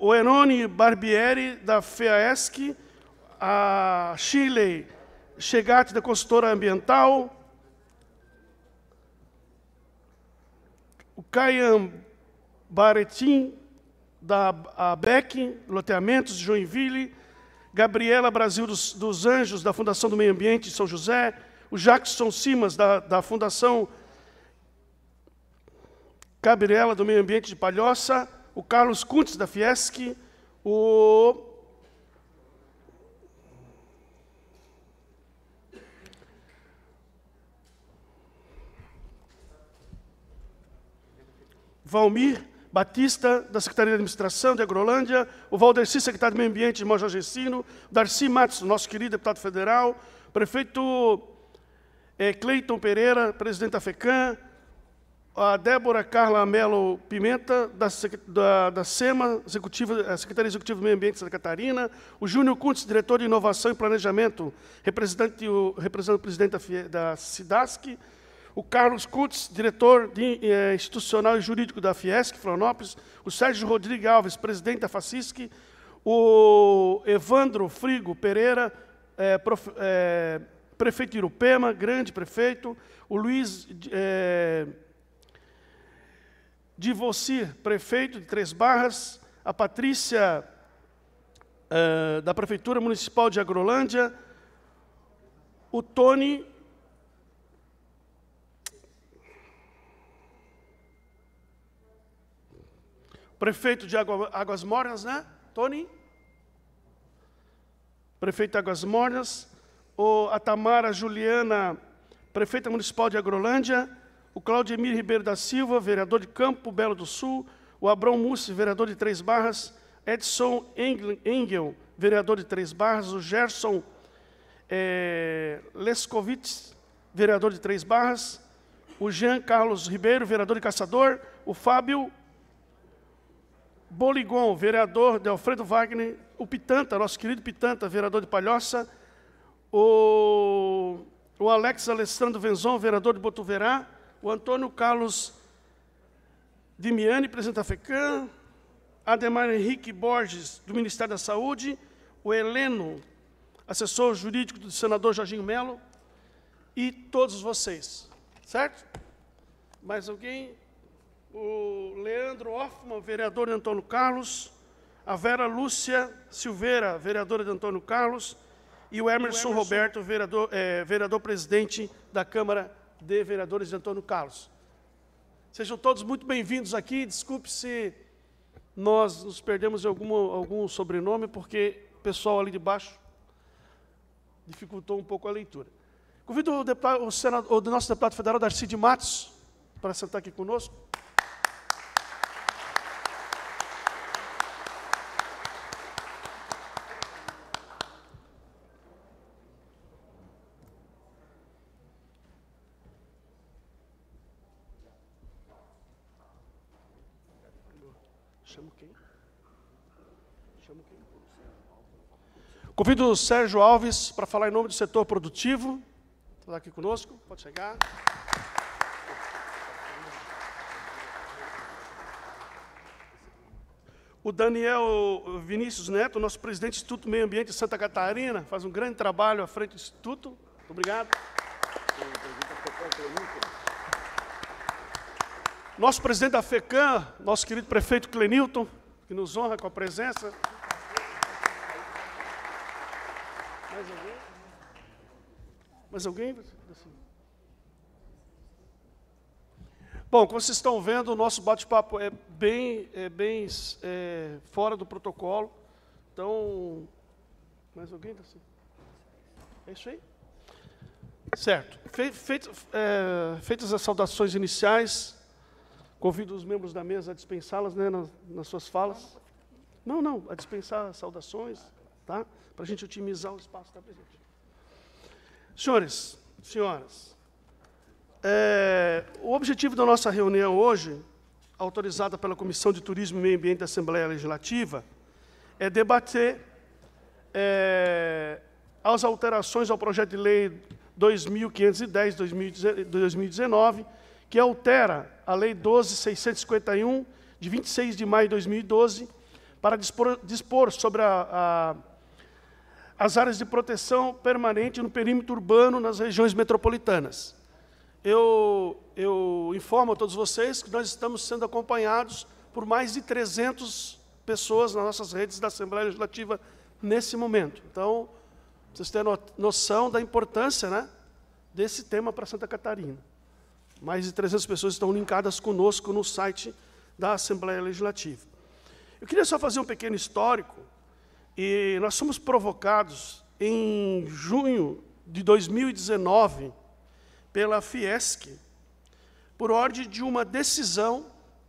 o Enone Barbieri, da FEAESC, a Chile Chegate, da consultora ambiental, o Caian Baretin, da ABEC, Loteamentos, Joinville, Gabriela Brasil dos, dos, Anjos, da Fundação do Meio Ambiente de São José, o Jackson Simas, da, da Fundação Gabriela do Meio Ambiente de Palhoça, o Carlos Kuntz, da Fiesc, o... Valmir Batista, da Secretaria de Administração de Agrolândia, o Valderci secretário de Meio Ambiente de Major Gensino, Darcy Matos, nosso querido deputado federal, prefeito é, Cleiton Pereira, presidente da FECAM, a Débora Carla Melo Pimenta, da, da, da SEMA, executiva, eh, Secretaria Executiva do Meio Ambiente de Santa Catarina, o Júnior Kuntz, diretor de Inovação e Planejamento, representante, o, representante o presidente da, da SIDASC, o Carlos Kuntz, diretor de, eh, institucional e jurídico da Fiesc, Florianópolis, o Sérgio Rodrigues Alves, presidente da FACISC, o Evandro Frigo Pereira, eh, prof, prefeito de Irupema, grande prefeito, o Luiz de você prefeito de Três Barras, a Patrícia uh, da Prefeitura Municipal de Agrolândia, o Tony prefeito de Águas Mornas, né, Tony? Prefeito de Águas Mornas, o, a Tamara Juliana, prefeita municipal de Agrolândia, o Claudemir Ribeiro da Silva, vereador de Campo Belo do Sul, o Abrão Mussi, vereador de Três Barras, Edson Engel, vereador de Três Barras, o Gerson é, Lescovitz, vereador de Três Barras, o Jean Carlos Ribeiro, vereador de Caçador, o Fábio Boligon, vereador de Alfredo Wagner, o Pitanta, nosso querido Pitanta, vereador de Palhoça, o, o Alex Alessandro Venzon, vereador de Botuverá, o Antônio Carlos Dimiani, presidente da FECAM, Ademar Henrique Borges, do Ministério da Saúde, o Heleno, assessor jurídico do senador Jorginho Melo, e todos vocês, certo? Mais alguém? O Leandro Hoffman, vereador de Antônio Carlos, a Vera Lúcia Silveira, vereadora de Antônio Carlos, e o Emerson, o Emerson. Roberto, vereador, é, vereador presidente da Câmara de Vereadores de Antônio Carlos. Sejam todos muito bem-vindos aqui. Desculpe se nós nos perdemos em algum, algum sobrenome, porque o pessoal ali de baixo dificultou um pouco a leitura. Convido o, deputado, o, senador, o nosso deputado federal, Darcy de Matos, para sentar aqui conosco. Chamo quem? Chamo quem? Convido o Sérgio Alves para falar em nome do setor produtivo. Está aqui conosco, pode chegar. O Daniel Vinícius Neto, nosso presidente do Instituto Meio Ambiente de Santa Catarina, faz um grande trabalho à frente do Instituto. Muito obrigado. Nosso presidente da FECAM, nosso querido prefeito Clenilton, que nos honra com a presença. Mais alguém? Mais alguém? Bom, como vocês estão vendo, o nosso bate-papo é bem, é bem é, fora do protocolo. Então, mais alguém? É isso aí? Certo. Feito, é, feitas as saudações iniciais, Convido os membros da mesa a dispensá-las né, nas, nas, suas falas. Não, não, a dispensar saudações, tá? Para a gente otimizar o espaço da presente. Senhores, senhoras, é, o objetivo da nossa reunião hoje, autorizada pela Comissão de Turismo e Meio Ambiente da Assembleia Legislativa, é debater é, as alterações ao projeto de lei 2510-2019 que altera a Lei 12.651, de 26 de maio de 2012, para dispor, dispor sobre a, a, as áreas de proteção permanente no perímetro urbano nas regiões metropolitanas. Eu, eu informo a todos vocês que nós estamos sendo acompanhados por mais de 300 pessoas nas nossas redes da Assembleia Legislativa nesse momento. Então, vocês têm noção da importância né, desse tema para Santa Catarina. Mais de 300 pessoas estão linkadas conosco no site da Assembleia Legislativa. Eu queria só fazer um pequeno histórico. E nós fomos provocados em junho de 2019 pela Fiesc por ordem de uma decisão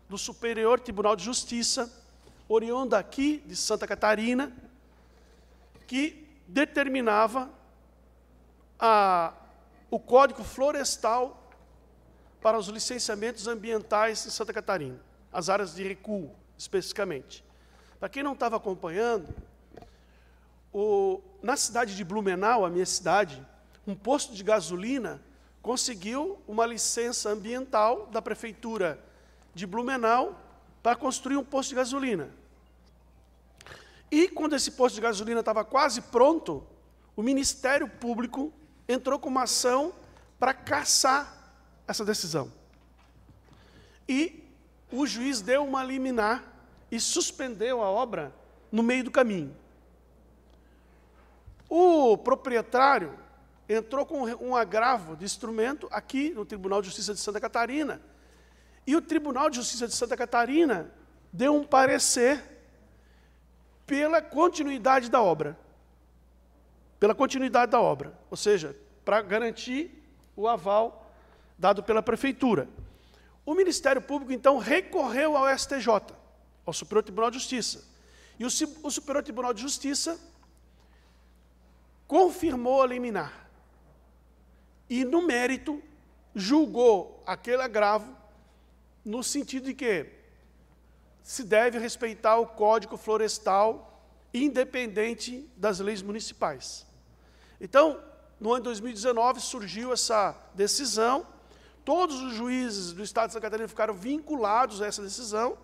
do Superior Tribunal de Justiça, oriunda aqui de Santa Catarina, que determinava a, o Código Florestal para os licenciamentos ambientais em Santa Catarina, as áreas de recuo, especificamente. Para quem não estava acompanhando, o, na cidade de Blumenau, a minha cidade, um posto de gasolina conseguiu uma licença ambiental da prefeitura de Blumenau para construir um posto de gasolina. E quando esse posto de gasolina estava quase pronto, o Ministério Público entrou com uma ação para caçar essa decisão. E o juiz deu uma liminar e suspendeu a obra no meio do caminho. O proprietário entrou com um agravo de instrumento aqui no Tribunal de Justiça de Santa Catarina. E o Tribunal de Justiça de Santa Catarina deu um parecer pela continuidade da obra. Pela continuidade da obra, ou seja, para garantir o aval dado pela prefeitura. O Ministério Público, então, recorreu ao STJ, ao Superior Tribunal de Justiça. E o, o Superior Tribunal de Justiça confirmou a liminar. E, no mérito, julgou aquele agravo no sentido de que se deve respeitar o Código Florestal independente das leis municipais. Então, no ano de 2019 surgiu essa decisão Todos os juízes do estado de Santa Catarina ficaram vinculados a essa decisão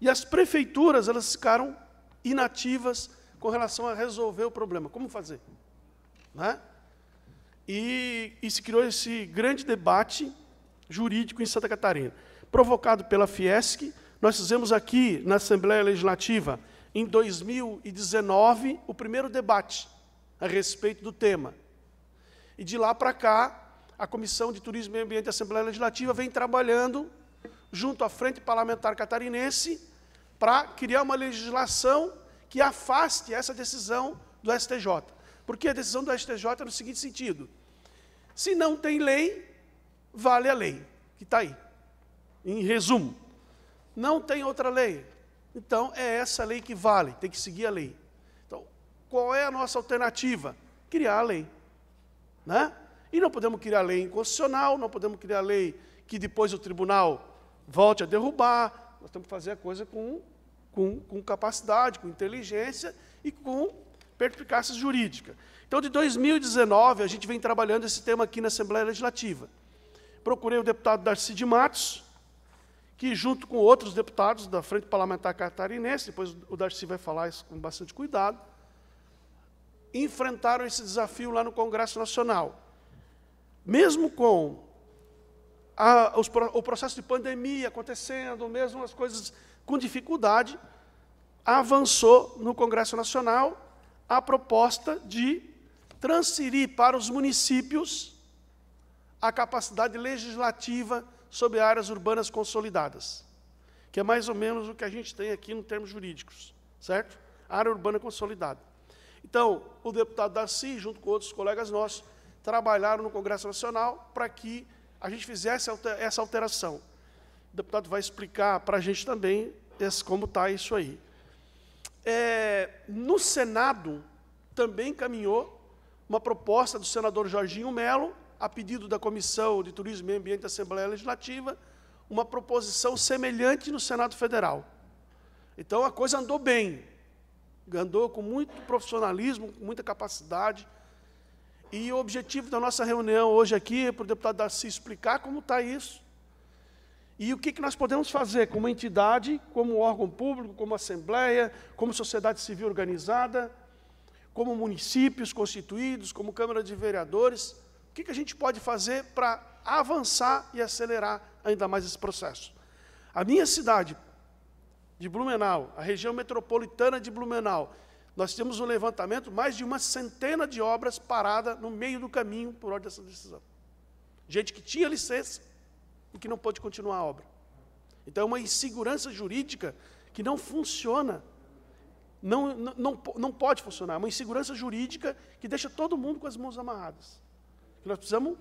e as prefeituras elas ficaram inativas com relação a resolver o problema. Como fazer? Né? E, e se criou esse grande debate jurídico em Santa Catarina, provocado pela Fiesc. Nós fizemos aqui na Assembleia Legislativa, em 2019, o primeiro debate a respeito do tema. E de lá para cá, a Comissão de Turismo, Meio Ambiente da Assembleia Legislativa vem trabalhando junto à Frente Parlamentar Catarinense para criar uma legislação que afaste essa decisão do STJ. Porque a decisão do STJ é no seguinte sentido: se não tem lei, vale a lei, que está aí. Em resumo, não tem outra lei. Então, é essa lei que vale, tem que seguir a lei. Então, qual é a nossa alternativa? Criar a lei. Né? E não podemos criar lei inconstitucional, não podemos criar lei que depois o tribunal volte a derrubar. Nós temos que fazer a coisa com, com, com capacidade, com inteligência e com perspicácia jurídica. Então, de 2019, a gente vem trabalhando esse tema aqui na Assembleia Legislativa. Procurei o deputado Darcy de Matos, que, junto com outros deputados da Frente Parlamentar Catarinense, depois o Darcy vai falar isso com bastante cuidado, enfrentaram esse desafio lá no Congresso Nacional mesmo com a, os, o processo de pandemia acontecendo, mesmo as coisas com dificuldade, avançou no Congresso Nacional a proposta de transferir para os municípios a capacidade legislativa sobre áreas urbanas consolidadas, que é mais ou menos o que a gente tem aqui em termos jurídicos, certo? Área urbana consolidada. Então, o deputado Darcy, junto com outros colegas nossos, trabalharam no Congresso Nacional para que a gente fizesse essa alteração. O deputado vai explicar para a gente também como está isso aí. É, no Senado, também caminhou uma proposta do senador Jorginho Melo, a pedido da Comissão de Turismo e Meio Ambiente da Assembleia Legislativa, uma proposição semelhante no Senado Federal. Então, a coisa andou bem, andou com muito profissionalismo, com muita capacidade, e o objetivo da nossa reunião hoje aqui é para o deputado Darcy explicar como está isso. E o que, que nós podemos fazer como entidade, como órgão público, como assembleia, como sociedade civil organizada, como municípios constituídos, como Câmara de Vereadores, o que, que a gente pode fazer para avançar e acelerar ainda mais esse processo? A minha cidade de Blumenau, a região metropolitana de Blumenau, nós temos um levantamento, mais de uma centena de obras paradas no meio do caminho por ordem dessa decisão. Gente que tinha licença e que não pôde continuar a obra. Então é uma insegurança jurídica que não funciona. Não, não, não, não pode funcionar. É uma insegurança jurídica que deixa todo mundo com as mãos amarradas. Que nós precisamos.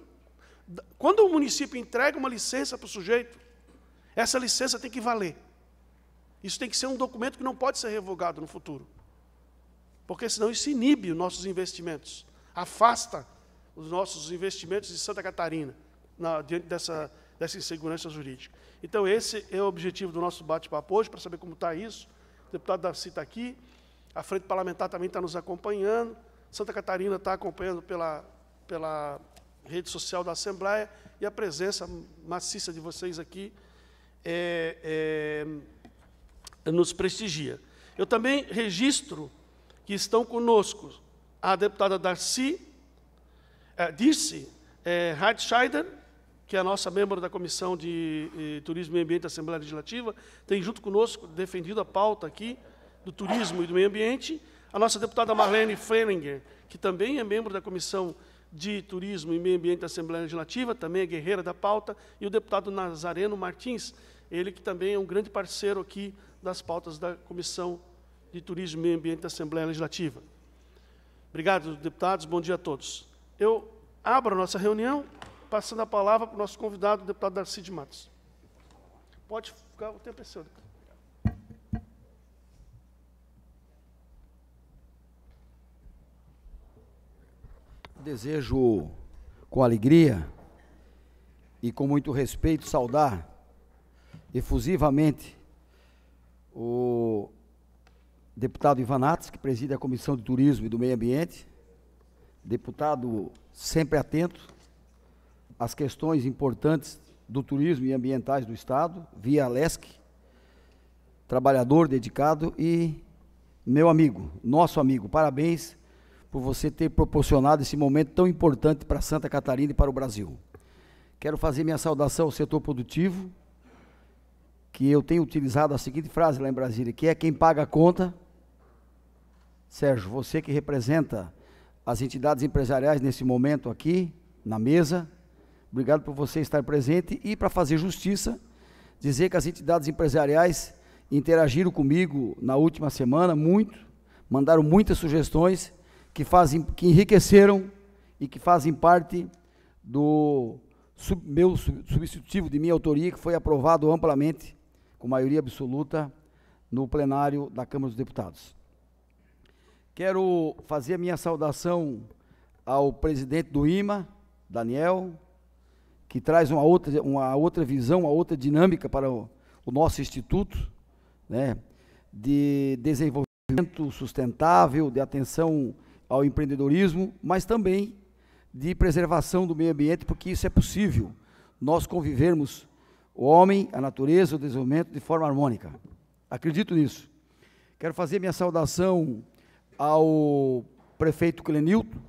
Quando o município entrega uma licença para o sujeito, essa licença tem que valer. Isso tem que ser um documento que não pode ser revogado no futuro porque senão isso inibe os nossos investimentos, afasta os nossos investimentos de Santa Catarina, na, diante dessa, dessa insegurança jurídica. Então, esse é o objetivo do nosso bate-papo hoje, para saber como está isso. O deputado cita está aqui, a Frente Parlamentar também está nos acompanhando, Santa Catarina está acompanhando pela, pela rede social da Assembleia, e a presença maciça de vocês aqui é, é, nos prestigia. Eu também registro que estão conosco, a deputada Darcy, é, Dirce é, eh, Hartscheider, que é a nossa membro da Comissão de eh, Turismo e Meio Ambiente da Assembleia Legislativa, tem junto conosco defendido a pauta aqui do turismo e do meio ambiente, a nossa deputada Marlene Freninger, que também é membro da Comissão de Turismo e Meio Ambiente da Assembleia Legislativa, também é guerreira da pauta, e o deputado Nazareno Martins, ele que também é um grande parceiro aqui das pautas da Comissão de Turismo e Meio Ambiente da Assembleia Legislativa. Obrigado, deputados. Bom dia a todos. Eu abro a nossa reunião passando a palavra para o nosso convidado, o deputado Darcy de Matos. Pode ficar o tempo é seu, deputado. Desejo com alegria e com muito respeito saudar efusivamente o deputado Ivan Ivanatz, que preside a Comissão de Turismo e do Meio Ambiente, deputado sempre atento às questões importantes do turismo e ambientais do Estado, via Lesc, trabalhador dedicado e meu amigo, nosso amigo, parabéns por você ter proporcionado esse momento tão importante para Santa Catarina e para o Brasil. Quero fazer minha saudação ao setor produtivo, que eu tenho utilizado a seguinte frase lá em Brasília, que é quem paga a conta Sérgio, você que representa as entidades empresariais nesse momento aqui, na mesa, obrigado por você estar presente e para fazer justiça, dizer que as entidades empresariais interagiram comigo na última semana muito, mandaram muitas sugestões que fazem que enriqueceram e que fazem parte do sub, meu substitutivo de minha autoria que foi aprovado amplamente com maioria absoluta no plenário da Câmara dos Deputados. Quero fazer a minha saudação ao presidente do IMA, Daniel, que traz uma outra, uma outra visão, uma outra dinâmica para o, o nosso instituto, né, de desenvolvimento sustentável, de atenção ao empreendedorismo, mas também de preservação do meio ambiente, porque isso é possível. Nós convivermos o homem, a natureza, o desenvolvimento de forma harmônica. Acredito nisso. Quero fazer minha saudação ao prefeito Clenilton,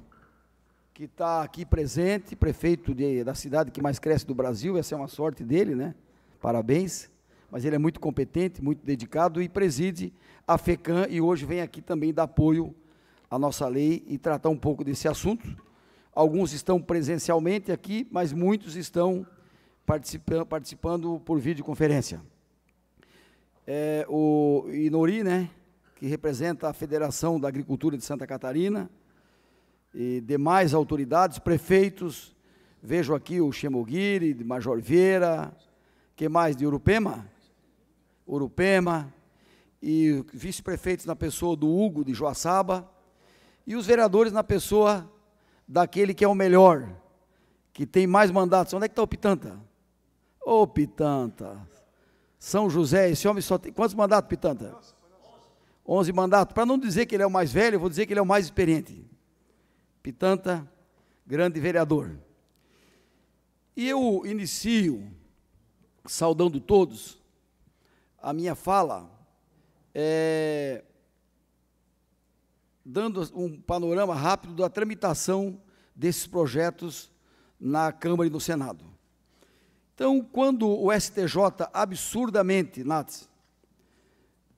que está aqui presente, prefeito de, da cidade que mais cresce do Brasil, essa é uma sorte dele, né? Parabéns. Mas ele é muito competente, muito dedicado e preside a FECAM e hoje vem aqui também dar apoio à nossa lei e tratar um pouco desse assunto. Alguns estão presencialmente aqui, mas muitos estão participando participando por videoconferência. É, o Inori, né? que representa a Federação da Agricultura de Santa Catarina, e demais autoridades, prefeitos, vejo aqui o Chemoguiri, de Major Vieira, que mais de Urupema? Urupema, e vice-prefeitos na pessoa do Hugo de Joaçaba, e os vereadores na pessoa daquele que é o melhor, que tem mais mandatos. Onde é que está o Pitanta? Ô, oh, Pitanta! São José, esse homem só tem. Quantos mandatos, Pitanta? Nossa. 11 mandatos. Para não dizer que ele é o mais velho, vou dizer que ele é o mais experiente. Pitanta, grande vereador. E eu inicio saudando todos a minha fala, é, dando um panorama rápido da tramitação desses projetos na Câmara e no Senado. Então, quando o STJ absurdamente, Nats,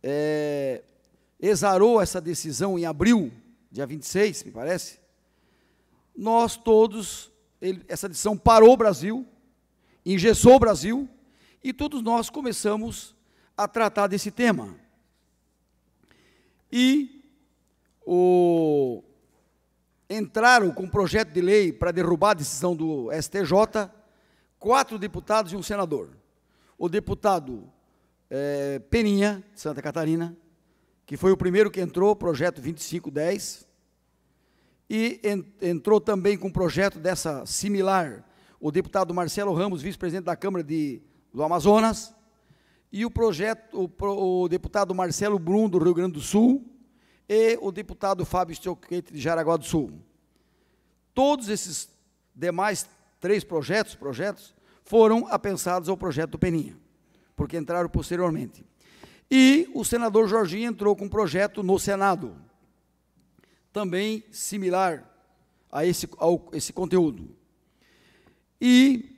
é, exarou essa decisão em abril, dia 26, me parece, nós todos, ele, essa decisão parou o Brasil, engessou o Brasil, e todos nós começamos a tratar desse tema. E o, entraram com um projeto de lei para derrubar a decisão do STJ, quatro deputados e um senador. O deputado é, Peninha, de Santa Catarina, que foi o primeiro que entrou, projeto 2510, e entrou também com um projeto dessa similar o deputado Marcelo Ramos, vice-presidente da Câmara de, do Amazonas, e o projeto o, o deputado Marcelo Brum do Rio Grande do Sul e o deputado Fábio Stioquete de Jaraguá do Sul. Todos esses demais três projetos, projetos foram apensados ao projeto do Peninha, porque entraram posteriormente. E o senador Jorginho entrou com um projeto no Senado, também similar a esse, esse conteúdo. E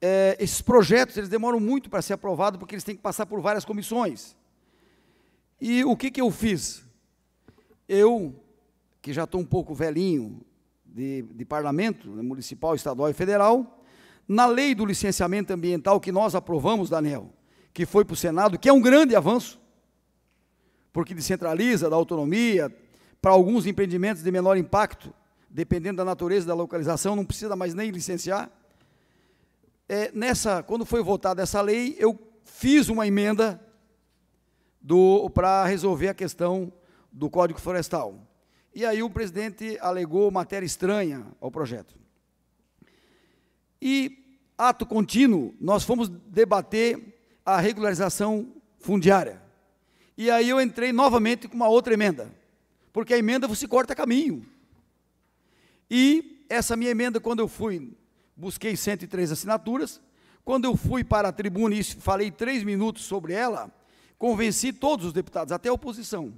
é, esses projetos eles demoram muito para ser aprovado porque eles têm que passar por várias comissões. E o que, que eu fiz? Eu, que já estou um pouco velhinho de, de parlamento, né, municipal, estadual e federal, na lei do licenciamento ambiental que nós aprovamos, Daniel, que foi para o Senado, que é um grande avanço, porque descentraliza, dá autonomia, para alguns empreendimentos de menor impacto, dependendo da natureza da localização, não precisa mais nem licenciar. É, nessa, quando foi votada essa lei, eu fiz uma emenda para resolver a questão do Código Florestal. E aí o presidente alegou matéria estranha ao projeto. E, ato contínuo, nós fomos debater a regularização fundiária. E aí eu entrei novamente com uma outra emenda, porque a emenda você corta caminho. E essa minha emenda, quando eu fui, busquei 103 assinaturas, quando eu fui para a tribuna e falei três minutos sobre ela, convenci todos os deputados, até a oposição.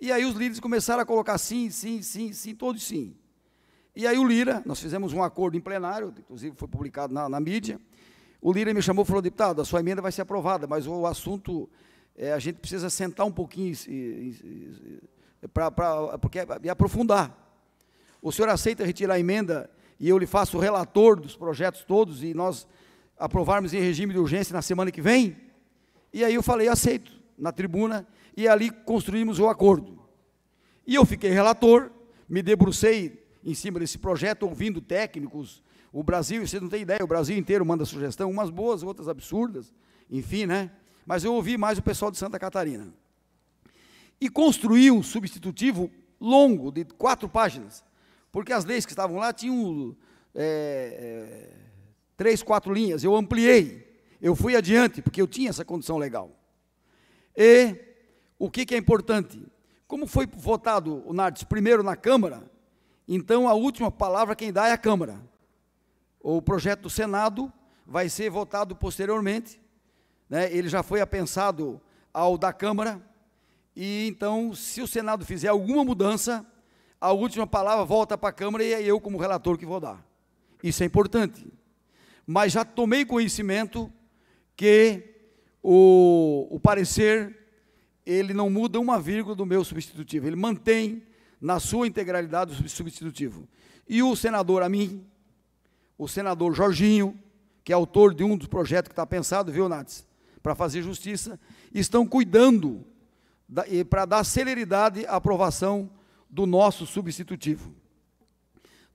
E aí os líderes começaram a colocar sim, sim, sim, sim, todos sim. E aí o Lira, nós fizemos um acordo em plenário, inclusive foi publicado na, na mídia, o Lira me chamou e falou, deputado, a sua emenda vai ser aprovada, mas o assunto, é, a gente precisa sentar um pouquinho para porque e aprofundar. O senhor aceita retirar a emenda e eu lhe faço o relator dos projetos todos e nós aprovarmos em regime de urgência na semana que vem? E aí eu falei, aceito, na tribuna, e ali construímos o acordo. E eu fiquei relator, me debrucei em cima desse projeto, ouvindo técnicos, o Brasil, vocês não têm ideia, o Brasil inteiro manda sugestão, umas boas, outras absurdas, enfim, né? Mas eu ouvi mais o pessoal de Santa Catarina. E construí um substitutivo longo, de quatro páginas, porque as leis que estavam lá tinham é, é, três, quatro linhas. Eu ampliei, eu fui adiante, porque eu tinha essa condição legal. E o que, que é importante? Como foi votado o Nardes primeiro na Câmara, então a última palavra quem dá é a Câmara. O projeto do Senado vai ser votado posteriormente, né? ele já foi apensado ao da Câmara, e então, se o Senado fizer alguma mudança, a última palavra volta para a Câmara e é eu, como relator, que vou dar. Isso é importante. Mas já tomei conhecimento que o, o parecer ele não muda uma vírgula do meu substitutivo, ele mantém na sua integralidade o substitutivo. E o senador, a mim, o senador Jorginho, que é autor de um dos projetos que está pensado, viu, Nath? Para fazer justiça, estão cuidando da, para dar celeridade à aprovação do nosso substitutivo.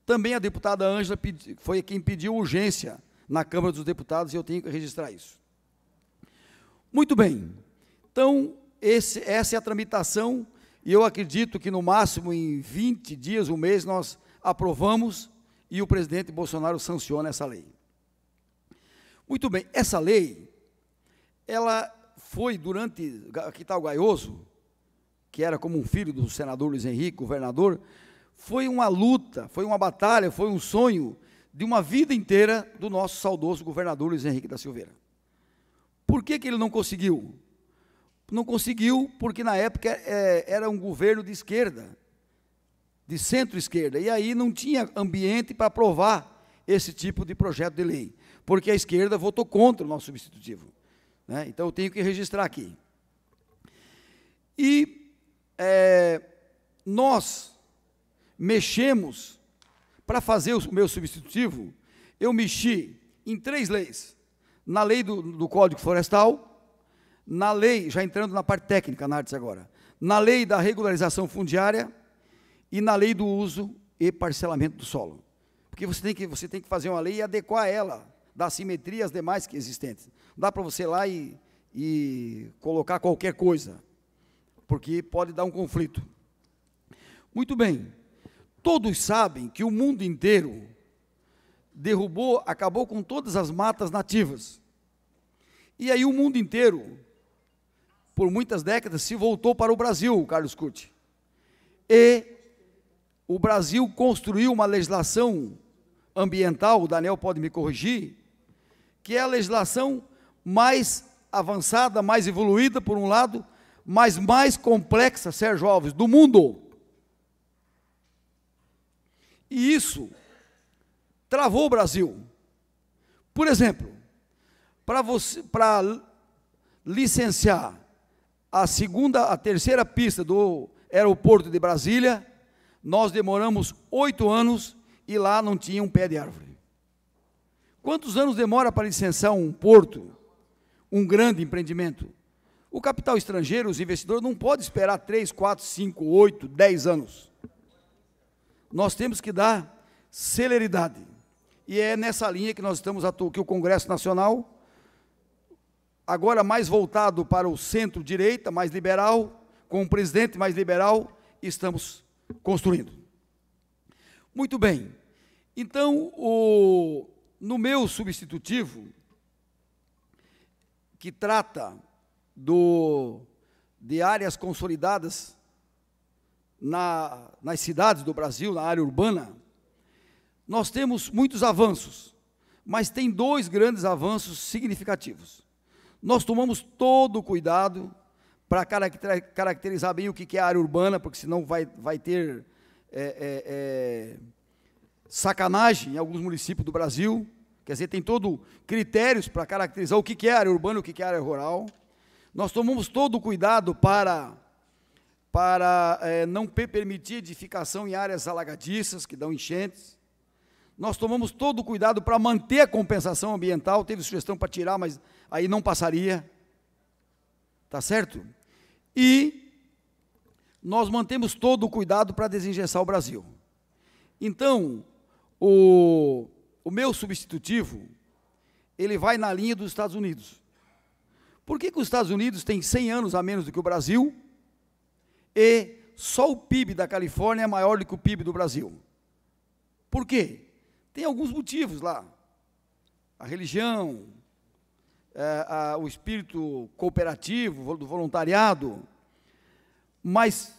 Também a deputada Ângela foi quem pediu urgência na Câmara dos Deputados e eu tenho que registrar isso. Muito bem. Então, esse, essa é a tramitação e eu acredito que no máximo em 20 dias, um mês, nós aprovamos e o presidente Bolsonaro sanciona essa lei. Muito bem, essa lei, ela foi durante, aqui está o Gaioso, que era como um filho do senador Luiz Henrique, governador, foi uma luta, foi uma batalha, foi um sonho de uma vida inteira do nosso saudoso governador Luiz Henrique da Silveira. Por que, que ele não conseguiu? Não conseguiu porque na época é, era um governo de esquerda, de centro-esquerda. E aí não tinha ambiente para aprovar esse tipo de projeto de lei, porque a esquerda votou contra o nosso substitutivo. Né? Então eu tenho que registrar aqui. E é, nós mexemos, para fazer o meu substitutivo, eu mexi em três leis. Na lei do, do Código Florestal, na lei, já entrando na parte técnica na arte agora, na lei da regularização fundiária e na lei do uso e parcelamento do solo. Porque você tem que, você tem que fazer uma lei e adequar ela, da simetria às demais que existentes. Não dá para você ir lá e, e colocar qualquer coisa, porque pode dar um conflito. Muito bem, todos sabem que o mundo inteiro derrubou, acabou com todas as matas nativas. E aí o mundo inteiro, por muitas décadas, se voltou para o Brasil, Carlos Curti. E o Brasil construiu uma legislação ambiental, o Daniel pode me corrigir, que é a legislação mais avançada, mais evoluída, por um lado, mas mais complexa, Sérgio Alves, do mundo. E isso travou o Brasil. Por exemplo, para licenciar a segunda, a terceira pista do aeroporto de Brasília, nós demoramos oito anos e lá não tinha um pé de árvore. Quantos anos demora para licenciar um porto, um grande empreendimento? O capital estrangeiro, os investidores, não pode esperar três, quatro, cinco, oito, dez anos. Nós temos que dar celeridade. E é nessa linha que nós estamos atuando, que o Congresso Nacional, agora mais voltado para o centro-direita, mais liberal, com um presidente mais liberal, estamos construindo. Muito bem. Então, o, no meu substitutivo, que trata do, de áreas consolidadas na, nas cidades do Brasil, na área urbana, nós temos muitos avanços, mas tem dois grandes avanços significativos. Nós tomamos todo o cuidado para caracterizar bem o que é área urbana, porque senão vai, vai ter é, é, é, sacanagem em alguns municípios do Brasil. Quer dizer, tem todo critérios para caracterizar o que é área urbana e o que é área rural. Nós tomamos todo o cuidado para, para é, não permitir edificação em áreas alagadiças, que dão enchentes. Nós tomamos todo o cuidado para manter a compensação ambiental. Teve sugestão para tirar, mas aí não passaria Tá certo? E nós mantemos todo o cuidado para desengessar o Brasil. Então, o, o meu substitutivo, ele vai na linha dos Estados Unidos. Por que, que os Estados Unidos têm 100 anos a menos do que o Brasil e só o PIB da Califórnia é maior do que o PIB do Brasil? Por quê? Tem alguns motivos lá. A religião, é, a, o espírito cooperativo, do voluntariado, mas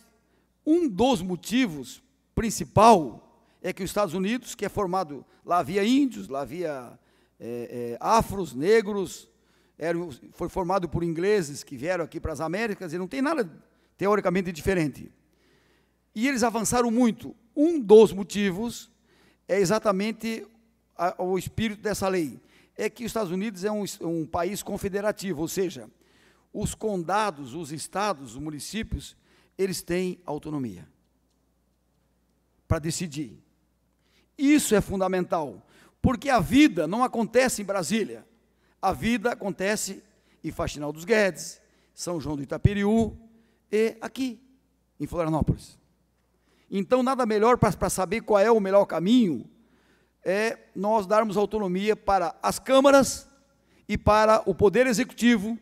um dos motivos principal é que os Estados Unidos, que é formado, lá havia índios, lá havia é, é, afros, negros, era, foi formado por ingleses que vieram aqui para as Américas, e não tem nada teoricamente diferente. E eles avançaram muito. Um dos motivos é exatamente a, o espírito dessa lei é que os Estados Unidos é um, um país confederativo, ou seja, os condados, os estados, os municípios, eles têm autonomia para decidir. Isso é fundamental, porque a vida não acontece em Brasília. A vida acontece em Faxinal dos Guedes, São João do Itaperiú e aqui, em Florianópolis. Então, nada melhor para saber qual é o melhor caminho é nós darmos autonomia para as câmaras e para o Poder Executivo,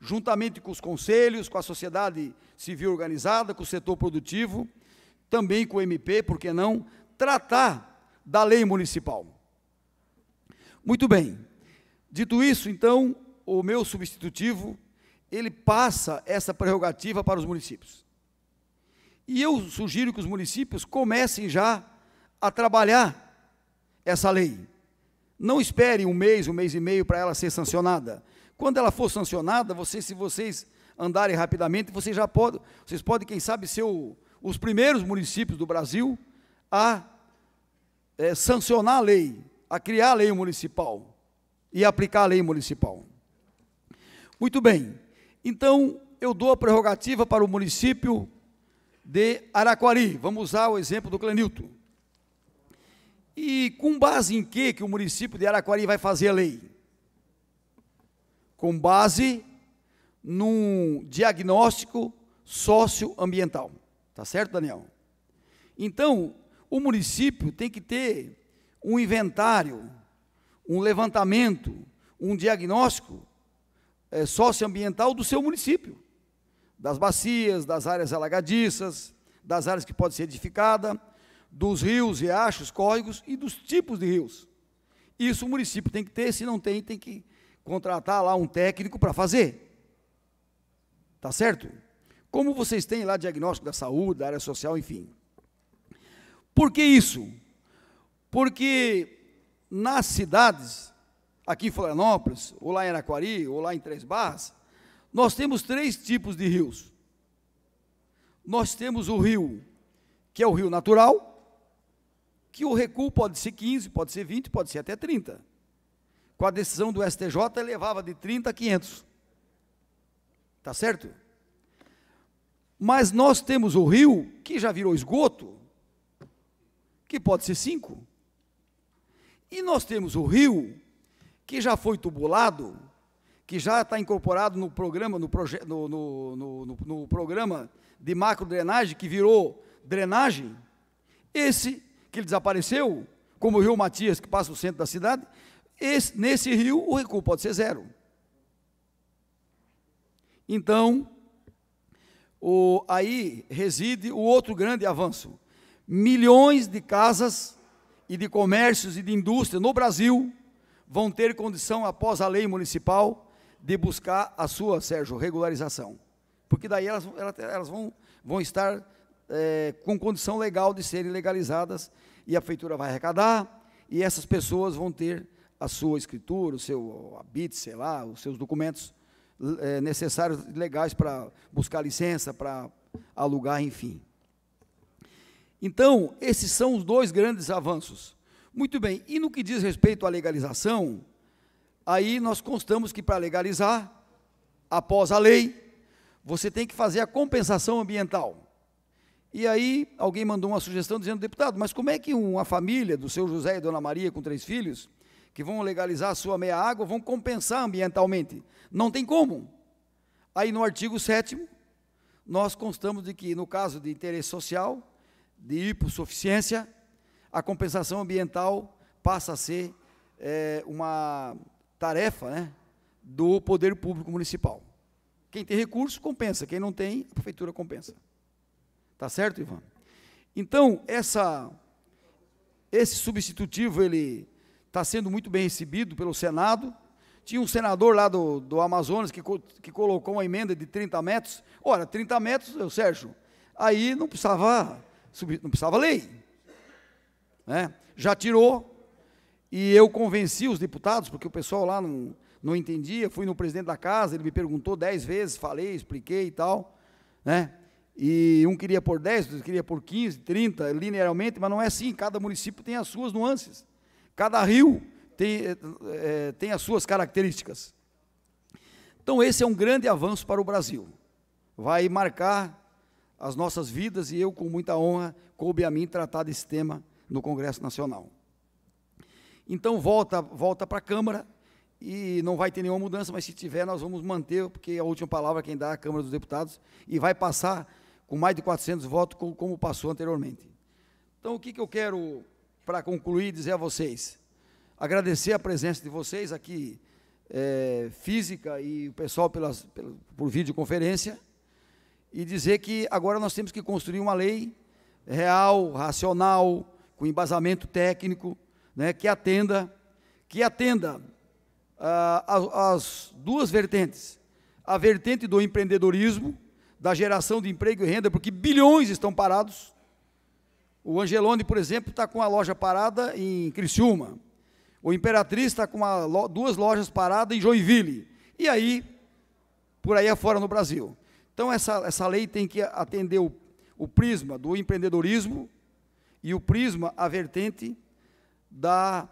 juntamente com os conselhos, com a sociedade civil organizada, com o setor produtivo, também com o MP, por que não, tratar da lei municipal. Muito bem. Dito isso, então, o meu substitutivo, ele passa essa prerrogativa para os municípios. E eu sugiro que os municípios comecem já a trabalhar essa lei. Não espere um mês, um mês e meio para ela ser sancionada. Quando ela for sancionada, vocês, se vocês andarem rapidamente, vocês já podem, vocês podem, quem sabe, ser o, os primeiros municípios do Brasil a é, sancionar a lei, a criar a lei municipal e aplicar a lei municipal. Muito bem. Então, eu dou a prerrogativa para o município de Araquari. Vamos usar o exemplo do Clenilton. E com base em que que o município de Araquari vai fazer a lei? Com base num diagnóstico socioambiental. Tá certo, Daniel? Então, o município tem que ter um inventário, um levantamento, um diagnóstico é, socioambiental do seu município, das bacias, das áreas alagadiças, das áreas que pode ser edificada, dos rios, riachos, córregos e dos tipos de rios. Isso o município tem que ter, se não tem, tem que contratar lá um técnico para fazer. Tá certo? Como vocês têm lá diagnóstico da saúde, da área social, enfim. Por que isso? Porque nas cidades, aqui em Florianópolis, ou lá em Araquari, ou lá em Três Barras, nós temos três tipos de rios. Nós temos o rio, que é o rio natural, que o recuo pode ser 15, pode ser 20, pode ser até 30. Com a decisão do STJ, elevava de 30 a 500. Tá certo? Mas nós temos o rio, que já virou esgoto, que pode ser 5. E nós temos o rio, que já foi tubulado, que já está incorporado no programa, no, no, no, no programa de macro drenagem, que virou drenagem, esse que desapareceu, como o rio Matias, que passa no centro da cidade, esse, nesse rio o recuo pode ser zero. Então, o, aí reside o outro grande avanço. Milhões de casas e de comércios e de indústria no Brasil vão ter condição, após a lei municipal, de buscar a sua, Sérgio, regularização. Porque daí elas, elas vão, vão estar é, com condição legal de serem legalizadas e a feitura vai arrecadar, e essas pessoas vão ter a sua escritura, o seu habite, sei lá, os seus documentos é, necessários, legais para buscar licença, para alugar, enfim. Então, esses são os dois grandes avanços. Muito bem, e no que diz respeito à legalização, aí nós constamos que para legalizar, após a lei, você tem que fazer a compensação ambiental. E aí alguém mandou uma sugestão dizendo, deputado, mas como é que uma família do seu José e Dona Maria com três filhos, que vão legalizar a sua meia água, vão compensar ambientalmente? Não tem como. Aí no artigo 7 nós constamos de que, no caso de interesse social, de hipossuficiência, a compensação ambiental passa a ser é, uma tarefa né, do poder público municipal. Quem tem recurso, compensa. Quem não tem, a prefeitura compensa. Tá certo, Ivan? Então, essa, esse substitutivo, ele está sendo muito bem recebido pelo Senado. Tinha um senador lá do, do Amazonas que, que colocou uma emenda de 30 metros. Ora, 30 metros, eu, Sérgio, aí não precisava, não precisava lei. Né? Já tirou, e eu convenci os deputados, porque o pessoal lá não, não entendia, fui no presidente da casa, ele me perguntou dez vezes, falei, expliquei e tal, né? e um queria por 10, outro queria por 15, 30, linearmente, mas não é assim, cada município tem as suas nuances, cada rio tem, é, tem as suas características. Então, esse é um grande avanço para o Brasil, vai marcar as nossas vidas, e eu, com muita honra, coube a mim tratar desse tema no Congresso Nacional. Então, volta, volta para a Câmara, e não vai ter nenhuma mudança, mas se tiver, nós vamos manter, porque a última palavra quem dá é a Câmara dos Deputados, e vai passar com mais de 400 votos, como passou anteriormente. Então, o que, que eu quero, para concluir, dizer a vocês? Agradecer a presença de vocês aqui, é, física e o pessoal pelas, pela, por videoconferência, e dizer que agora nós temos que construir uma lei real, racional, com embasamento técnico, né, que atenda, que atenda ah, as, as duas vertentes. A vertente do empreendedorismo, da geração de emprego e renda, porque bilhões estão parados. O Angelone, por exemplo, está com a loja parada em Criciúma. O Imperatriz está com uma, duas lojas paradas em Joinville. E aí, por aí afora no Brasil. Então, essa, essa lei tem que atender o, o prisma do empreendedorismo e o prisma, a vertente da,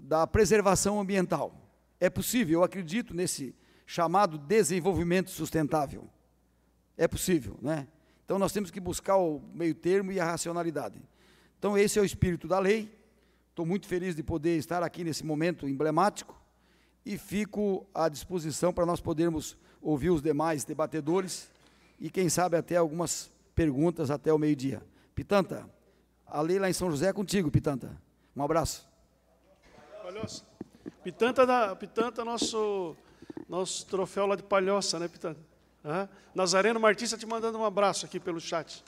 da preservação ambiental. É possível, eu acredito nesse chamado desenvolvimento sustentável é possível, né? Então nós temos que buscar o meio termo e a racionalidade. Então esse é o espírito da lei. Estou muito feliz de poder estar aqui nesse momento emblemático e fico à disposição para nós podermos ouvir os demais debatedores e quem sabe até algumas perguntas até o meio-dia. Pitanta, a lei lá em São José é contigo, Pitanta. Um abraço. Palhoça. Pitanta, da, Pitanta nosso, nosso troféu lá de Palhoça, né, Pitanta? Ah, Nazareno Martins está te mandando um abraço aqui pelo chat.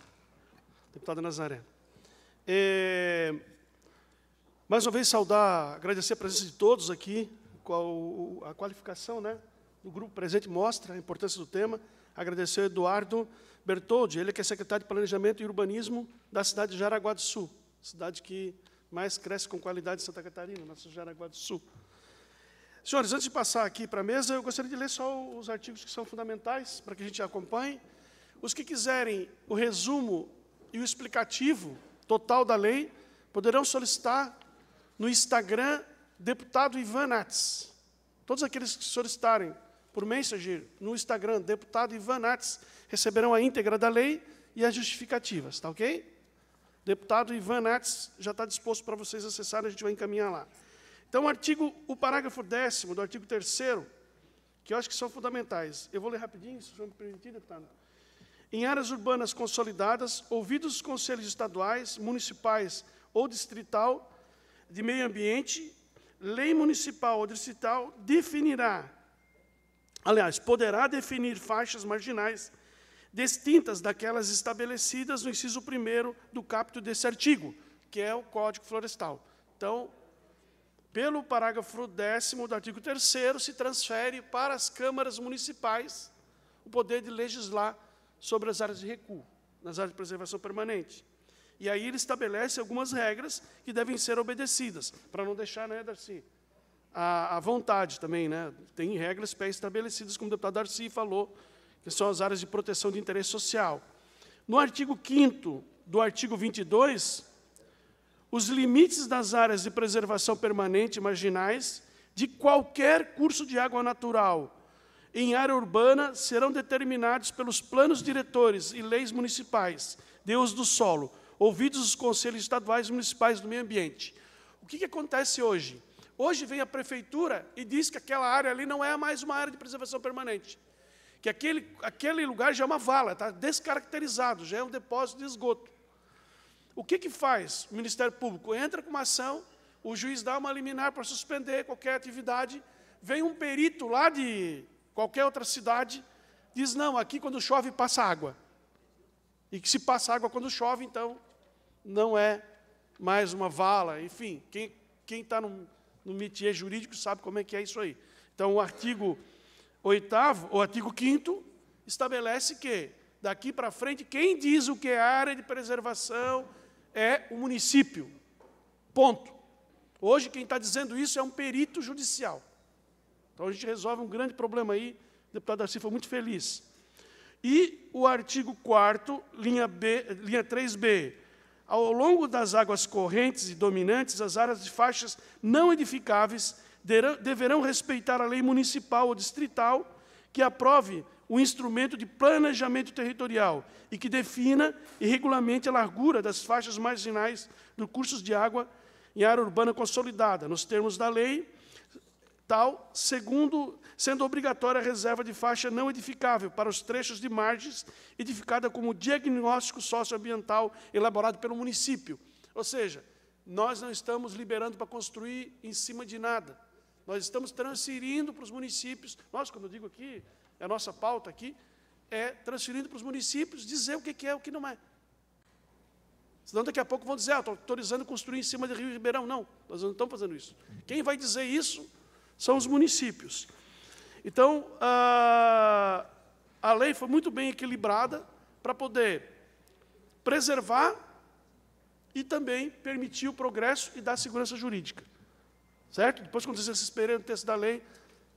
Deputado Nazareno. É, mais uma vez saudar, agradecer a presença de todos aqui, qual, a qualificação né, do grupo presente mostra a importância do tema. Agradecer ao Eduardo Bertoldi, ele que é secretário de Planejamento e Urbanismo da cidade de Jaraguá do Sul, cidade que mais cresce com qualidade em Santa Catarina, nossa Jaraguá do Sul. Senhores, antes de passar aqui para a mesa, eu gostaria de ler só os artigos que são fundamentais para que a gente acompanhe. Os que quiserem o resumo e o explicativo total da lei poderão solicitar no Instagram deputado Ivan Nats. Todos aqueles que solicitarem por mensagem no Instagram deputado Ivan Nats receberão a íntegra da lei e as justificativas, tá ok? Deputado Ivan Nats já está disposto para vocês acessarem, a gente vai encaminhar lá. Então, o artigo, o parágrafo décimo do artigo 3 que eu acho que são fundamentais. Eu vou ler rapidinho, se o senhor me permitir, deputado. Em áreas urbanas consolidadas, ouvidos os conselhos estaduais, municipais ou distrital de meio ambiente, lei municipal ou distrital definirá, aliás, poderá definir faixas marginais distintas daquelas estabelecidas no inciso 1 do capto desse artigo, que é o Código Florestal. Então, pelo parágrafo 10 do artigo 3 se transfere para as câmaras municipais o poder de legislar sobre as áreas de recuo, nas áreas de preservação permanente. E aí ele estabelece algumas regras que devem ser obedecidas, para não deixar, né, Darcy, a, a vontade também, né? Tem regras pré-estabelecidas, como o deputado Darcy falou, que são as áreas de proteção de interesse social. No artigo 5 do artigo 22, os limites das áreas de preservação permanente marginais de qualquer curso de água natural em área urbana serão determinados pelos planos diretores e leis municipais de uso do solo, ouvidos os conselhos estaduais e municipais do meio ambiente. O que, que acontece hoje? Hoje vem a prefeitura e diz que aquela área ali não é mais uma área de preservação permanente, que aquele, aquele lugar já é uma vala, está descaracterizado, já é um depósito de esgoto. O que, que faz o Ministério Público? Entra com uma ação, o juiz dá uma liminar para suspender qualquer atividade, vem um perito lá de qualquer outra cidade, diz, não, aqui quando chove passa água. E que se passa água quando chove, então não é mais uma vala. Enfim, quem está no, no métier jurídico sabe como é que é isso aí. Então, o artigo 8 ou artigo 5 estabelece que, daqui para frente, quem diz o que é área de preservação é o município. Ponto. Hoje, quem está dizendo isso é um perito judicial. Então, a gente resolve um grande problema aí. O deputado Darcy foi muito feliz. E o artigo 4 linha, B, linha 3b. Ao longo das águas correntes e dominantes, as áreas de faixas não edificáveis deverão respeitar a lei municipal ou distrital que aprove o instrumento de planejamento territorial e que defina e regulamente a largura das faixas marginais do cursos de água em área urbana consolidada, nos termos da lei, tal, segundo, sendo obrigatória a reserva de faixa não edificável para os trechos de margens edificada como diagnóstico socioambiental elaborado pelo município. Ou seja, nós não estamos liberando para construir em cima de nada. Nós estamos transferindo para os municípios. Nós, quando eu digo aqui, é a nossa pauta aqui, é transferindo para os municípios dizer o que é e o que não é. Senão daqui a pouco vão dizer, ah, estou autorizando construir em cima de Rio Ribeirão. Não, nós não estamos fazendo isso. Quem vai dizer isso são os municípios. Então, a, a lei foi muito bem equilibrada para poder preservar e também permitir o progresso e dar segurança jurídica. Certo? Depois, quando vocês esperam o texto da lei,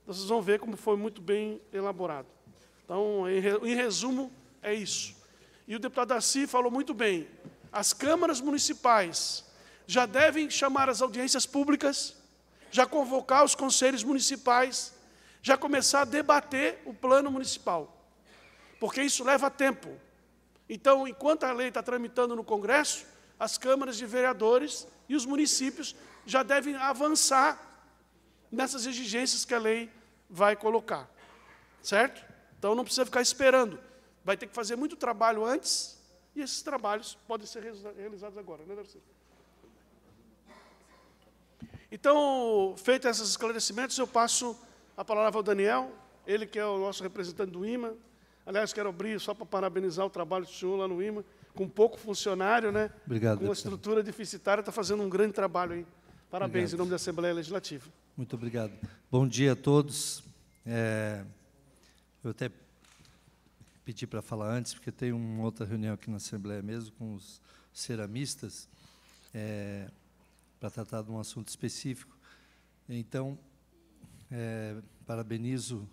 vocês vão ver como foi muito bem elaborado. Então, em resumo, é isso. E o deputado Darcy falou muito bem. As câmaras municipais já devem chamar as audiências públicas, já convocar os conselhos municipais, já começar a debater o plano municipal. Porque isso leva tempo. Então, enquanto a lei está tramitando no Congresso, as câmaras de vereadores e os municípios já devem avançar nessas exigências que a lei vai colocar. Certo? Então não precisa ficar esperando. Vai ter que fazer muito trabalho antes, e esses trabalhos podem ser realizados agora, né, Darcy? Então, feitos esses esclarecimentos, eu passo a palavra ao Daniel, ele que é o nosso representante do IMA. Aliás, quero abrir só para parabenizar o trabalho do senhor lá no IMA, com pouco funcionário, né? Obrigado. Com uma estrutura deficitária, está fazendo um grande trabalho aí. Parabéns obrigado. em nome da Assembleia Legislativa. Muito obrigado. Bom dia a todos. É, eu até pedi para falar antes, porque tem uma outra reunião aqui na Assembleia mesmo com os ceramistas é, para tratar de um assunto específico. Então, é, parabenizo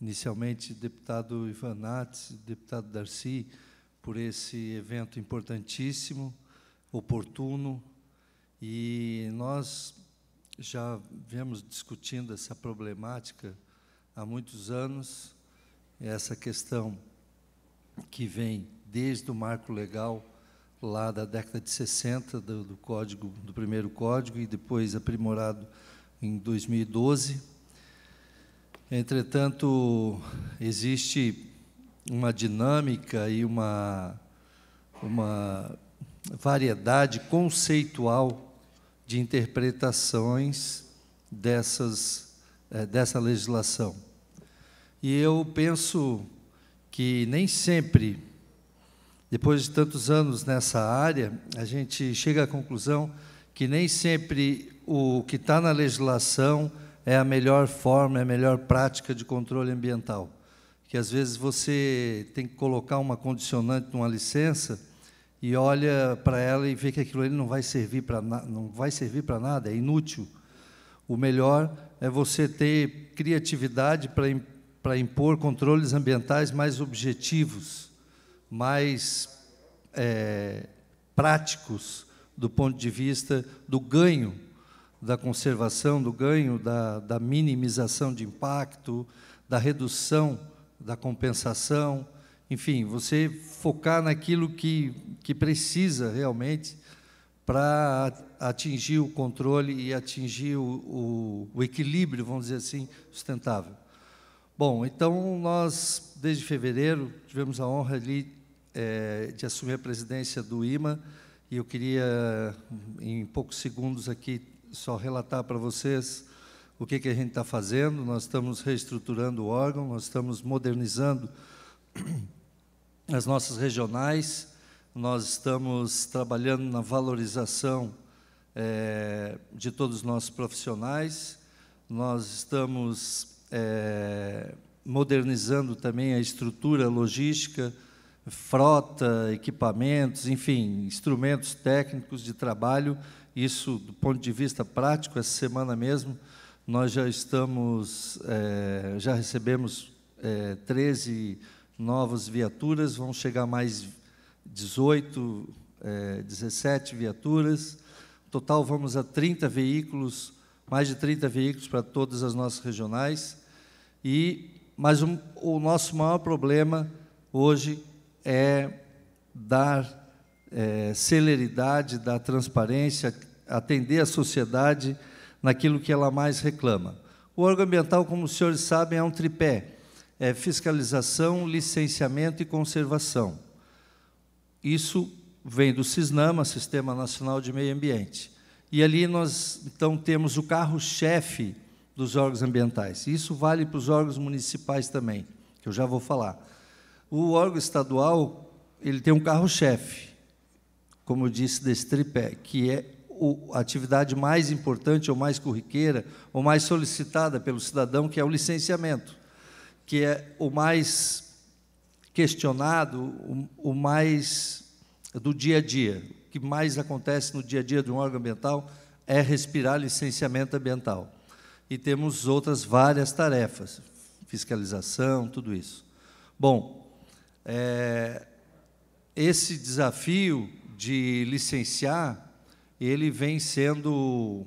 inicialmente deputado Ivan Nates, deputado Darcy, por esse evento importantíssimo, oportuno, e nós já viemos discutindo essa problemática há muitos anos, essa questão que vem desde o marco legal lá da década de 60 do, do código do primeiro código e depois aprimorado em 2012. Entretanto, existe uma dinâmica e uma uma variedade conceitual de interpretações dessas, eh, dessa legislação. E eu penso que nem sempre, depois de tantos anos nessa área, a gente chega à conclusão que nem sempre o que está na legislação é a melhor forma, é a melhor prática de controle ambiental. Que às vezes você tem que colocar uma condicionante numa licença e olha para ela e vê que aquilo ali não vai servir para não vai servir para nada, é inútil. O melhor é você ter criatividade para impor controles ambientais mais objetivos, mais é, práticos do ponto de vista do ganho da conservação, do ganho da, da minimização de impacto, da redução da compensação, enfim, você focar naquilo que, que precisa realmente para atingir o controle e atingir o, o, o, equilíbrio, vamos dizer assim, sustentável. Bom, então nós, desde fevereiro, tivemos a honra ali, é, de assumir a presidência do IMA e eu queria, em poucos segundos aqui, só relatar para vocês o que, que a gente está fazendo. Nós estamos reestruturando o órgão, nós estamos modernizando as nossas regionais, nós estamos trabalhando na valorização é, de todos os nossos profissionais, nós estamos é, modernizando também a estrutura logística, frota, equipamentos, enfim, instrumentos técnicos de trabalho. Isso, do ponto de vista prático, essa semana mesmo, nós já estamos, é, já recebemos é, 13 novas viaturas, vão chegar mais 18, é, 17 viaturas. Total, vamos a 30 veículos, mais de 30 veículos para todas as nossas regionais. E, mas um, o nosso maior problema hoje é dar é, celeridade, dar transparência, atender a sociedade naquilo que ela mais reclama. O órgão ambiental, como os senhores sabem, é um tripé é, fiscalização, licenciamento e conservação. Isso vem do SISNAMA, Sistema Nacional de Meio Ambiente. E ali nós, então, temos o carro-chefe dos órgãos ambientais. Isso vale para os órgãos municipais também, que eu já vou falar. O órgão estadual, ele tem um carro-chefe, como eu disse, desse tripé, que é a atividade mais importante ou mais corriqueira ou mais solicitada pelo cidadão, que é o licenciamento que é o mais questionado, o, o mais do dia a dia. O que mais acontece no dia a dia de um órgão ambiental é respirar licenciamento ambiental. E temos outras várias tarefas, fiscalização, tudo isso. Bom, é, esse desafio de licenciar, ele vem sendo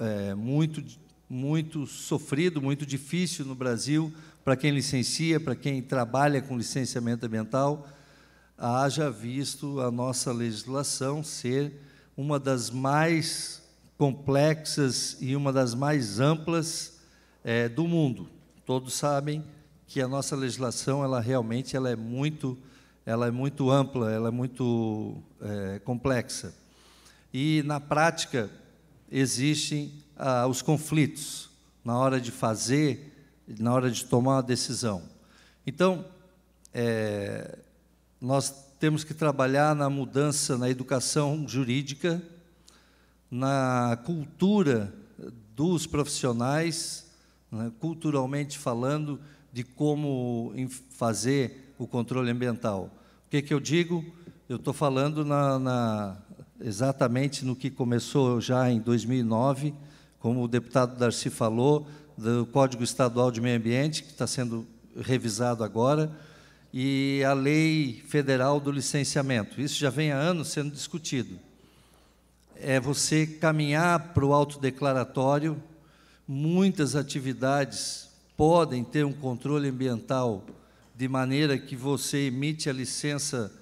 é, muito, muito sofrido, muito difícil no Brasil, para quem licencia, para quem trabalha com licenciamento ambiental, haja visto a nossa legislação ser uma das mais complexas e uma das mais amplas é, do mundo. Todos sabem que a nossa legislação ela realmente ela é muito ela é muito ampla, ela é muito é, complexa. E, na prática, existem ah, os conflitos. Na hora de fazer, na hora de tomar a decisão. Então, é, nós temos que trabalhar na mudança na educação jurídica, na cultura dos profissionais, né, culturalmente falando, de como fazer o controle ambiental. O que, que eu digo? Eu estou falando na, na, exatamente no que começou já em 2009, como o deputado Darcy falou, do Código Estadual de Meio Ambiente, que está sendo revisado agora, e a Lei Federal do Licenciamento. Isso já vem há anos sendo discutido. É você caminhar para o autodeclaratório, muitas atividades podem ter um controle ambiental de maneira que você emite a licença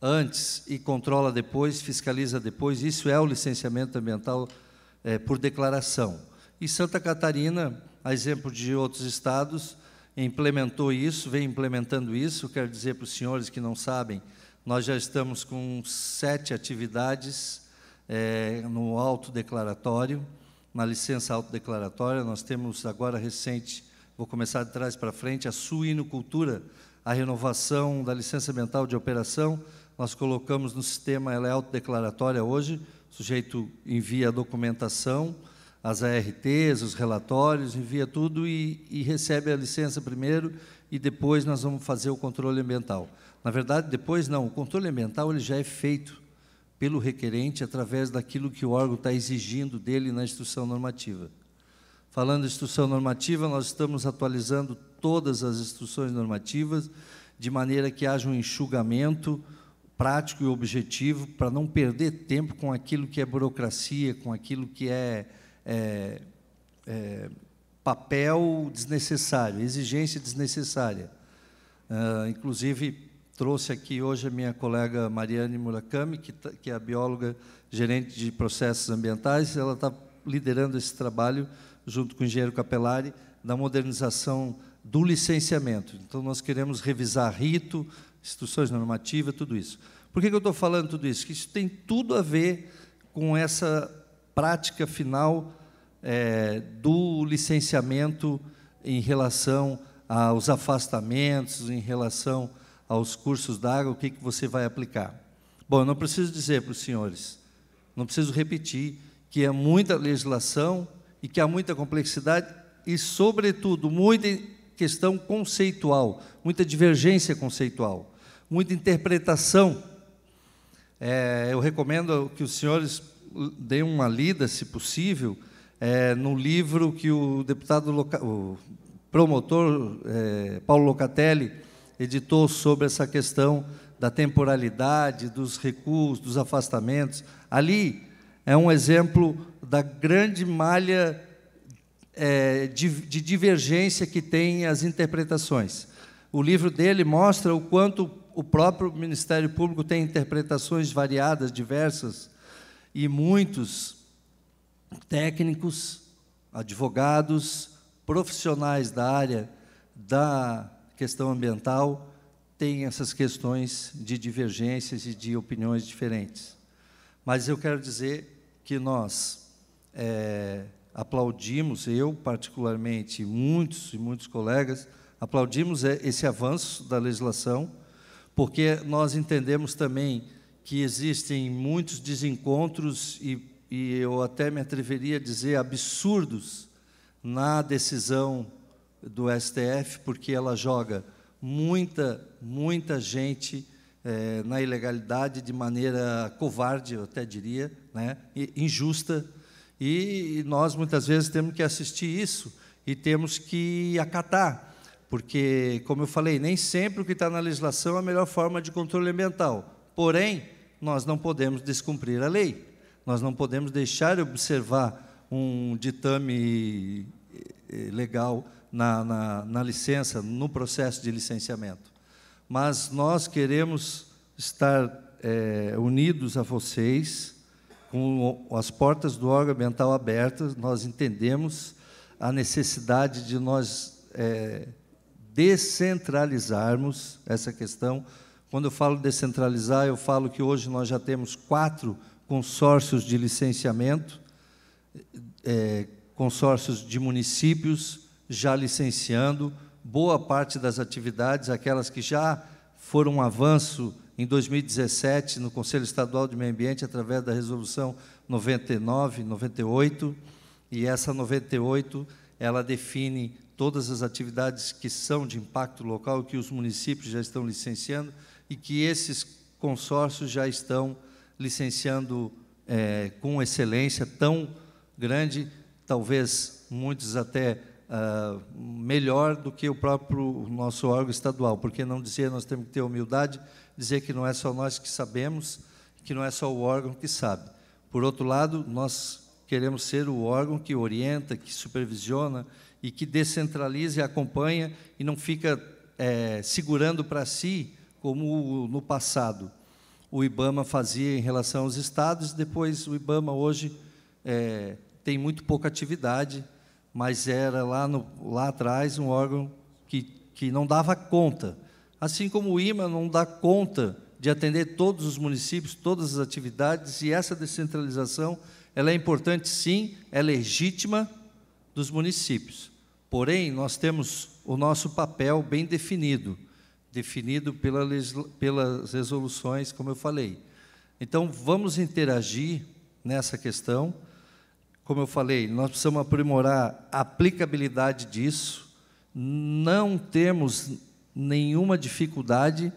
antes e controla depois, fiscaliza depois. Isso é o licenciamento ambiental é, por declaração e Santa Catarina, a exemplo de outros estados, implementou isso, vem implementando isso. Quero dizer para os senhores que não sabem, nós já estamos com sete atividades é, no autodeclaratório, na licença autodeclaratória. Nós temos agora recente, vou começar de trás para frente, a suinocultura, a renovação da licença ambiental de operação. Nós colocamos no sistema, ela é autodeclaratória hoje, o sujeito envia a documentação as ARTs, os relatórios, envia tudo e, e recebe a licença primeiro e depois nós vamos fazer o controle ambiental. Na verdade, depois não, o controle ambiental ele já é feito pelo requerente através daquilo que o órgão está exigindo dele na instrução normativa. Falando em instrução normativa, nós estamos atualizando todas as instruções normativas de maneira que haja um enxugamento prático e objetivo para não perder tempo com aquilo que é burocracia, com aquilo que é é, é, papel desnecessário, exigência desnecessária. Uh, inclusive, trouxe aqui hoje a minha colega Mariane Murakami, que, tá, que, é a bióloga gerente de processos ambientais, ela está liderando esse trabalho, junto com o engenheiro Capelari, da modernização do licenciamento. Então, nós queremos revisar rito, instituições normativas, tudo isso. Por que, que eu estou falando tudo isso? Que isso tem tudo a ver com essa prática final é, do licenciamento em relação aos afastamentos, em relação aos cursos d'água, o que, que você vai aplicar. Bom, eu não preciso dizer para os senhores, não preciso repetir, que é muita legislação e que há muita complexidade e, sobretudo, muita questão conceitual, muita divergência conceitual, muita interpretação. É, eu recomendo que os senhores deem uma lida, se possível, é, livro que o deputado, loca, o promotor é, Paulo Locatelli editou sobre essa questão da temporalidade, dos recuos, dos afastamentos. Ali é um exemplo da grande malha é, de, de divergência que tem as interpretações. O livro dele mostra o quanto o próprio Ministério Público tem interpretações variadas, diversas, e muitos técnicos, advogados, profissionais da área da questão ambiental têm essas questões de divergências e de opiniões diferentes. Mas eu quero dizer que nós é, aplaudimos, eu particularmente, muitos e muitos colegas, aplaudimos é, esse avanço da legislação, porque nós entendemos também que existem muitos desencontros e e eu até me atreveria a dizer absurdos na decisão do STF, porque ela joga muita, muita gente é, na ilegalidade de maneira covarde, eu até diria, né, e injusta. E, e nós muitas vezes temos que assistir isso e temos que acatar, porque, como eu falei, nem sempre o que está na legislação é a melhor forma de controle ambiental. Porém, nós não podemos descumprir a lei. Nós não podemos deixar de observar um ditame eh, eh, legal na, na, na licença, no processo de licenciamento. Mas nós queremos estar é, unidos a vocês, com as portas do órgão ambiental abertas, nós entendemos a necessidade de nós é, descentralizarmos essa questão. Quando eu falo descentralizar, eu falo que hoje nós já temos quatro consórcios de licenciamento, é, consórcios de municípios já licenciando boa parte das atividades, aquelas que já foram um avanço em 2017 no Conselho Estadual de Meio Ambiente através da resolução 99, 98, e essa 98 ela define todas as atividades que são de impacto local que os municípios já estão licenciando e que esses consórcios já estão licenciando é, com excelência tão grande, talvez muitos até Uh, melhor do que o próprio nosso órgão estadual. Porque não dizer, nós temos que ter humildade, dizer que não é só nós que sabemos, que não é só o órgão que sabe. Por outro lado, nós queremos ser o órgão que orienta, que supervisiona e que descentraliza e acompanha e não fica é, segurando para si como no passado o IBAMA fazia em relação aos estados, depois o IBAMA hoje é, tem muito pouca atividade, mas era lá, no, lá atrás um órgão que, que não dava conta. Assim como o IMA não dá conta de atender todos os municípios, todas as atividades, e essa descentralização ela é importante, sim, é legítima dos municípios. Porém, nós temos o nosso papel bem definido definido pela, pelas resoluções, como eu falei. Então, vamos interagir nessa questão. Como eu falei, nós precisamos aprimorar a aplicabilidade disso, não temos nenhuma dificuldade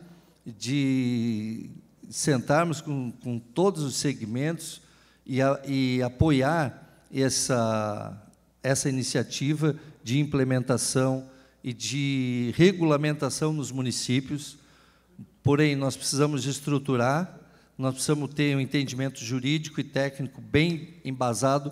de sentarmos com, com todos os segmentos e, a, e apoiar essa, essa iniciativa de implementação e de regulamentação nos municípios, porém, nós precisamos estruturar, nós precisamos ter um entendimento jurídico e técnico bem embasado,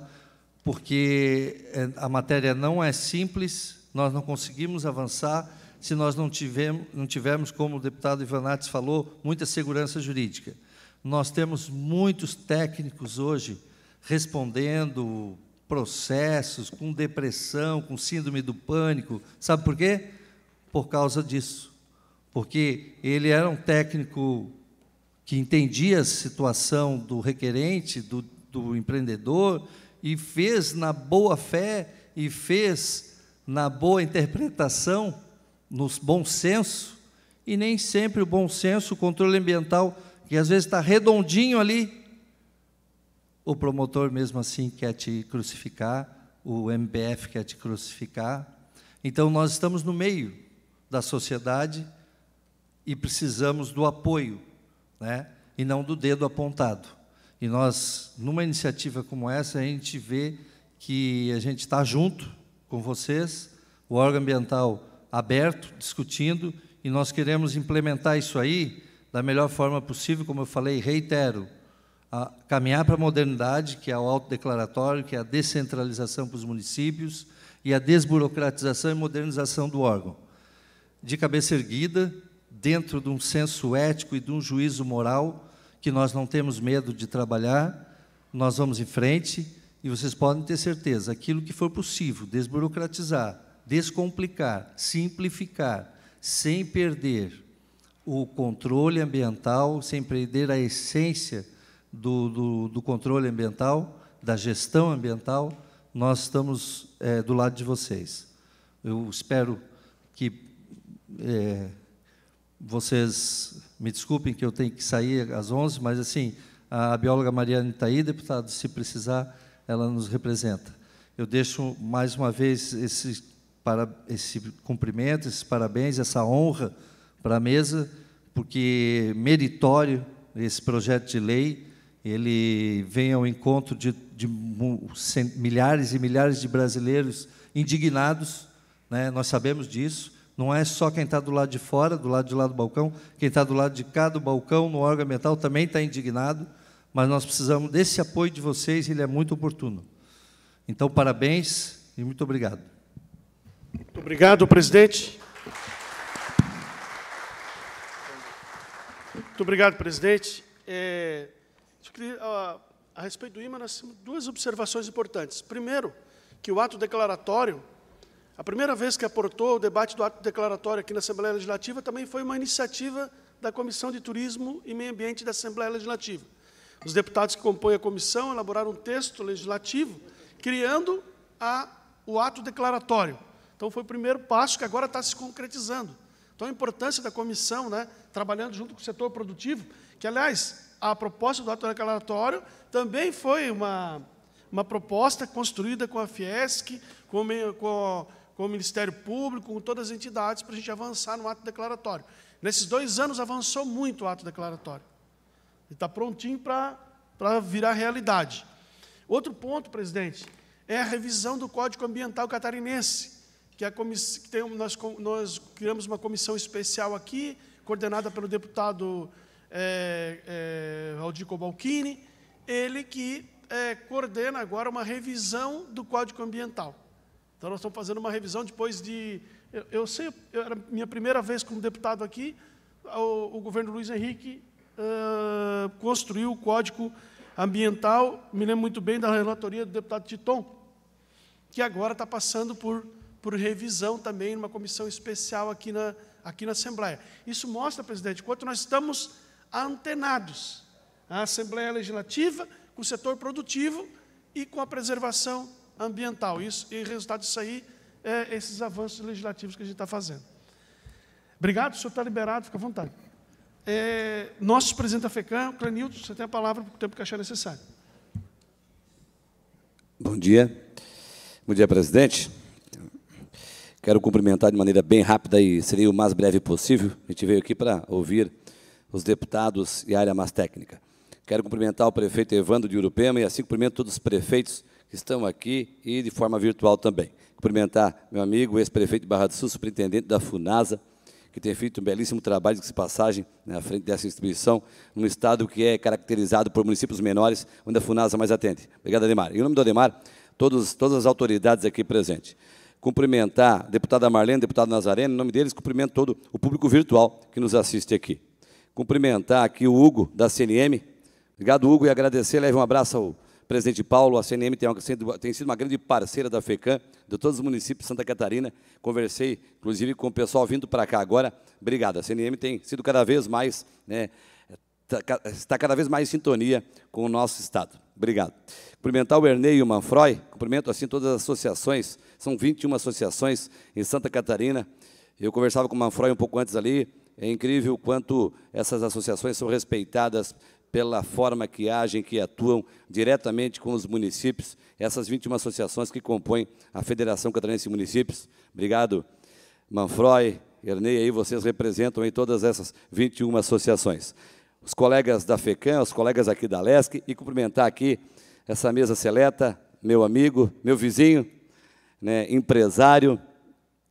porque eh, a matéria não é simples, nós não conseguimos avançar se nós não tivermos, não tivermos como o deputado Ivanates falou, muita segurança jurídica. Nós temos muitos técnicos hoje respondendo, processos, com depressão, com síndrome do pânico. Sabe por quê? Por causa disso. Porque ele era um técnico que entendia a situação do requerente, do, do empreendedor, e fez na boa fé e fez na boa interpretação, no bom senso, e nem sempre o bom senso, o controle ambiental, que às vezes está redondinho ali, o promotor mesmo assim quer te crucificar, o MBF quer te crucificar. Então nós estamos no meio da sociedade e precisamos do apoio, né? E não do dedo apontado. E nós, numa iniciativa como essa, a gente vê que a gente está junto com vocês, o órgão ambiental aberto, discutindo, e nós queremos implementar isso aí da melhor forma possível, como eu falei, reitero, a caminhar para a modernidade, que é o autodeclaratório, que é a descentralização para os municípios e a desburocratização e modernização do órgão. De cabeça erguida, dentro de um senso ético e de um juízo moral que nós não temos medo de trabalhar, nós vamos em frente e vocês podem ter certeza, aquilo que for possível, desburocratizar, descomplicar, simplificar, sem perder o controle ambiental, sem perder a essência do, do, do controle ambiental, da gestão ambiental, nós estamos é, do lado de vocês. Eu espero que é, vocês me desculpem que eu tenho que sair às 11, mas assim, a bióloga Mariana está aí, deputado, se precisar, ela nos representa. Eu deixo mais uma vez esse, para, esse cumprimento, esses parabéns, essa honra para a mesa, porque meritório esse projeto de lei, ele vem ao encontro de, de milhares e milhares de brasileiros indignados, né? nós sabemos disso, não é só quem está do lado de fora, do lado de lá do balcão, quem está do lado de cá do balcão, no órgão ambiental, também está indignado, mas nós precisamos desse apoio de vocês, ele é muito oportuno. Então, parabéns e muito obrigado. Muito obrigado, presidente. Muito obrigado, presidente. É que, a, a respeito do IMA, nós temos duas observações importantes. Primeiro, que o ato declaratório, a primeira vez que aportou o debate do ato declaratório aqui na Assembleia Legislativa também foi uma iniciativa da Comissão de Turismo e Meio Ambiente da Assembleia Legislativa. Os deputados que compõem a comissão elaboraram um texto legislativo criando a, o ato declaratório. Então, foi o primeiro passo que agora está se concretizando. Então, a importância da comissão, né, trabalhando junto com o setor produtivo, que, aliás, a proposta do ato declaratório também foi uma, uma proposta construída com a Fiesc, com, com, com o Ministério Público, com todas as entidades, para a gente avançar no ato declaratório. Nesses dois anos avançou muito o ato declaratório. Ele está prontinho para virar realidade. Outro ponto, presidente, é a revisão do Código Ambiental Catarinense, que, a que tem, nós, nós criamos uma comissão especial aqui, coordenada pelo deputado é, é, Aldir Cobalcini, ele que é, coordena agora uma revisão do Código Ambiental. Então, nós estamos fazendo uma revisão depois de... Eu, eu sei, eu, era minha primeira vez como deputado aqui, o, o governo Luiz Henrique uh, construiu o Código Ambiental, me lembro muito bem da relatoria do deputado Titon, que agora está passando por, por revisão também, numa comissão especial aqui na, aqui na Assembleia. Isso mostra, presidente, quanto nós estamos antenados à Assembleia Legislativa, com o setor produtivo e com a preservação ambiental. Isso, e resultado disso aí é esses avanços legislativos que a gente está fazendo. Obrigado, o senhor está liberado, fica à vontade. É, nosso presidente da FECAM, Clenilton, você tem a palavra por tempo que achar necessário. Bom dia. Bom dia, presidente. Quero cumprimentar de maneira bem rápida e seria o mais breve possível. A gente veio aqui para ouvir os deputados e a área mais técnica. Quero cumprimentar o prefeito Evandro de Urupema e assim cumprimento todos os prefeitos que estão aqui e de forma virtual também. Cumprimentar meu amigo, ex-prefeito de Barra do Sul, superintendente da FUNASA, que tem feito um belíssimo trabalho de passagem na frente dessa instituição, num estado que é caracterizado por municípios menores, onde a FUNASA mais atende. Obrigado, Ademar. em nome do Ademar, todos, todas as autoridades aqui presentes. Cumprimentar a deputada Marlene, deputado Nazareno, em nome deles, cumprimento todo o público virtual que nos assiste aqui cumprimentar aqui o Hugo, da CNM. Obrigado, Hugo, e agradecer. Leve um abraço ao presidente Paulo. A CNM tem, tem sido uma grande parceira da FECAM, de todos os municípios de Santa Catarina. Conversei, inclusive, com o pessoal vindo para cá agora. Obrigado. A CNM tem sido cada vez mais, né, tá, está cada vez mais em sintonia com o nosso Estado. Obrigado. Cumprimentar o Ernei e o Manfroy. Cumprimento, assim, todas as associações. São 21 associações em Santa Catarina. Eu conversava com o Manfroy um pouco antes ali. É incrível o quanto essas associações são respeitadas pela forma que agem, que atuam diretamente com os municípios, essas 21 associações que compõem a Federação Catarinense de Municípios. Obrigado, Manfroy, Ernei, aí vocês representam em todas essas 21 associações. Os colegas da FECAM, os colegas aqui da LESC, e cumprimentar aqui essa mesa seleta, meu amigo, meu vizinho, né, empresário,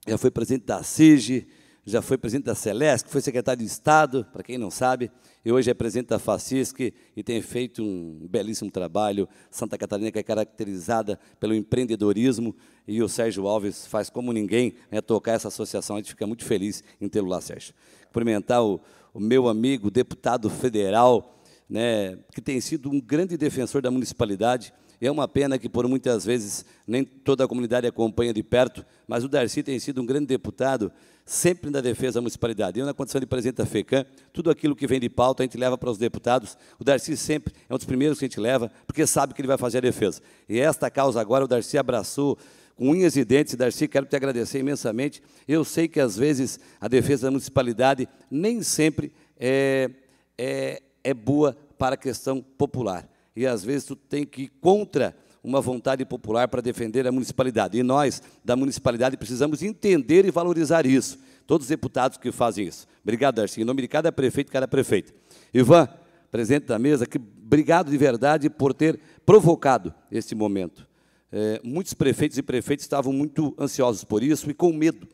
já foi presidente da CIGE, já foi presidente da Celeste, foi secretário de Estado, para quem não sabe, e hoje é presidente da FACISC e tem feito um belíssimo trabalho. Santa Catarina, que é caracterizada pelo empreendedorismo, e o Sérgio Alves faz como ninguém né, tocar essa associação. A gente fica muito feliz em tê-lo lá, Sérgio. Cumprimentar o, o meu amigo, deputado federal, né, que tem sido um grande defensor da municipalidade. É uma pena que, por muitas vezes, nem toda a comunidade acompanha de perto, mas o Darcy tem sido um grande deputado sempre na defesa da municipalidade. Eu, na condição de presidente da FECAM, tudo aquilo que vem de pauta a gente leva para os deputados. O Darcy sempre é um dos primeiros que a gente leva, porque sabe que ele vai fazer a defesa. E esta causa agora o Darcy abraçou com unhas e dentes. Darcy, quero te agradecer imensamente. Eu sei que, às vezes, a defesa da municipalidade nem sempre é, é, é boa para a questão popular. E, às vezes, tu tem que ir contra uma vontade popular para defender a municipalidade. E nós, da municipalidade, precisamos entender e valorizar isso. Todos os deputados que fazem isso. Obrigado, Darcy. Em nome de cada prefeito e cada prefeito Ivan, presidente da mesa, que obrigado de verdade por ter provocado este momento. É, muitos prefeitos e prefeitas estavam muito ansiosos por isso e com medo,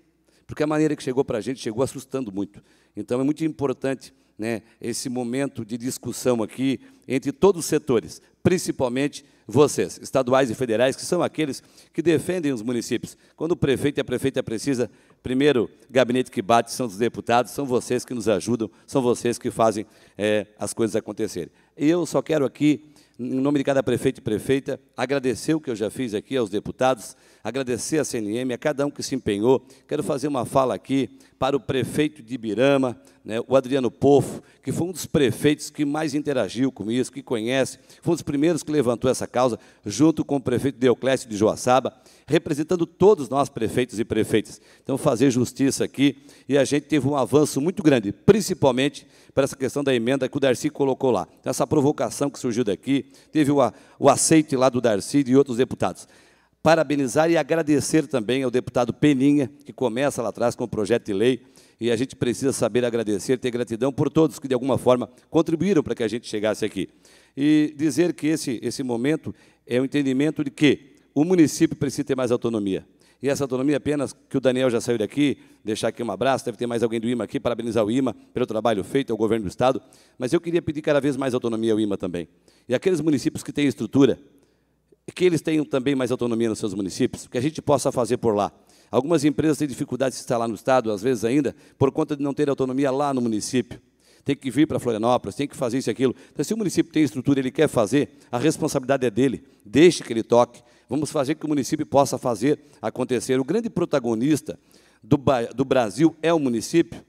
porque a maneira que chegou para a gente chegou assustando muito. Então, é muito importante né, esse momento de discussão aqui entre todos os setores, principalmente vocês, estaduais e federais, que são aqueles que defendem os municípios. Quando o prefeito e a prefeita precisa, primeiro gabinete que bate são os deputados, são vocês que nos ajudam, são vocês que fazem é, as coisas acontecerem. Eu só quero aqui, em nome de cada prefeito e prefeita, agradecer o que eu já fiz aqui aos deputados, agradecer à CNM, a cada um que se empenhou. Quero fazer uma fala aqui para o prefeito de Ibirama, né, o Adriano Pofo, que foi um dos prefeitos que mais interagiu com isso, que conhece, foi um dos primeiros que levantou essa causa, junto com o prefeito Deoclésio de Joaçaba, representando todos nós, prefeitos e prefeitas. Então, fazer justiça aqui, e a gente teve um avanço muito grande, principalmente para essa questão da emenda que o Darcy colocou lá. Então, essa provocação que surgiu daqui, teve o, aceite lá do Darcy e de outros deputados parabenizar e agradecer também ao deputado Peninha, que começa lá atrás com o projeto de lei, e a gente precisa saber agradecer, ter gratidão por todos que, de alguma forma, contribuíram para que a gente chegasse aqui. E dizer que esse, esse momento é o um entendimento de que o município precisa ter mais autonomia. E essa autonomia apenas que o Daniel já saiu daqui, deixar aqui um abraço, deve ter mais alguém do IMA aqui, parabenizar o IMA pelo trabalho feito ao governo do Estado, mas eu queria pedir cada vez mais autonomia ao IMA também. E aqueles municípios que têm estrutura, que eles tenham também mais autonomia nos seus municípios, que a gente possa fazer por lá. Algumas empresas têm dificuldade de se instalar no Estado, às vezes ainda, por conta de não ter autonomia lá no município. Tem que vir para Florianópolis, tem que fazer isso e aquilo. Então, se o município tem estrutura ele quer fazer, a responsabilidade é dele. Deixe que ele toque. Vamos fazer que o município possa fazer acontecer. O grande protagonista do, do Brasil é o município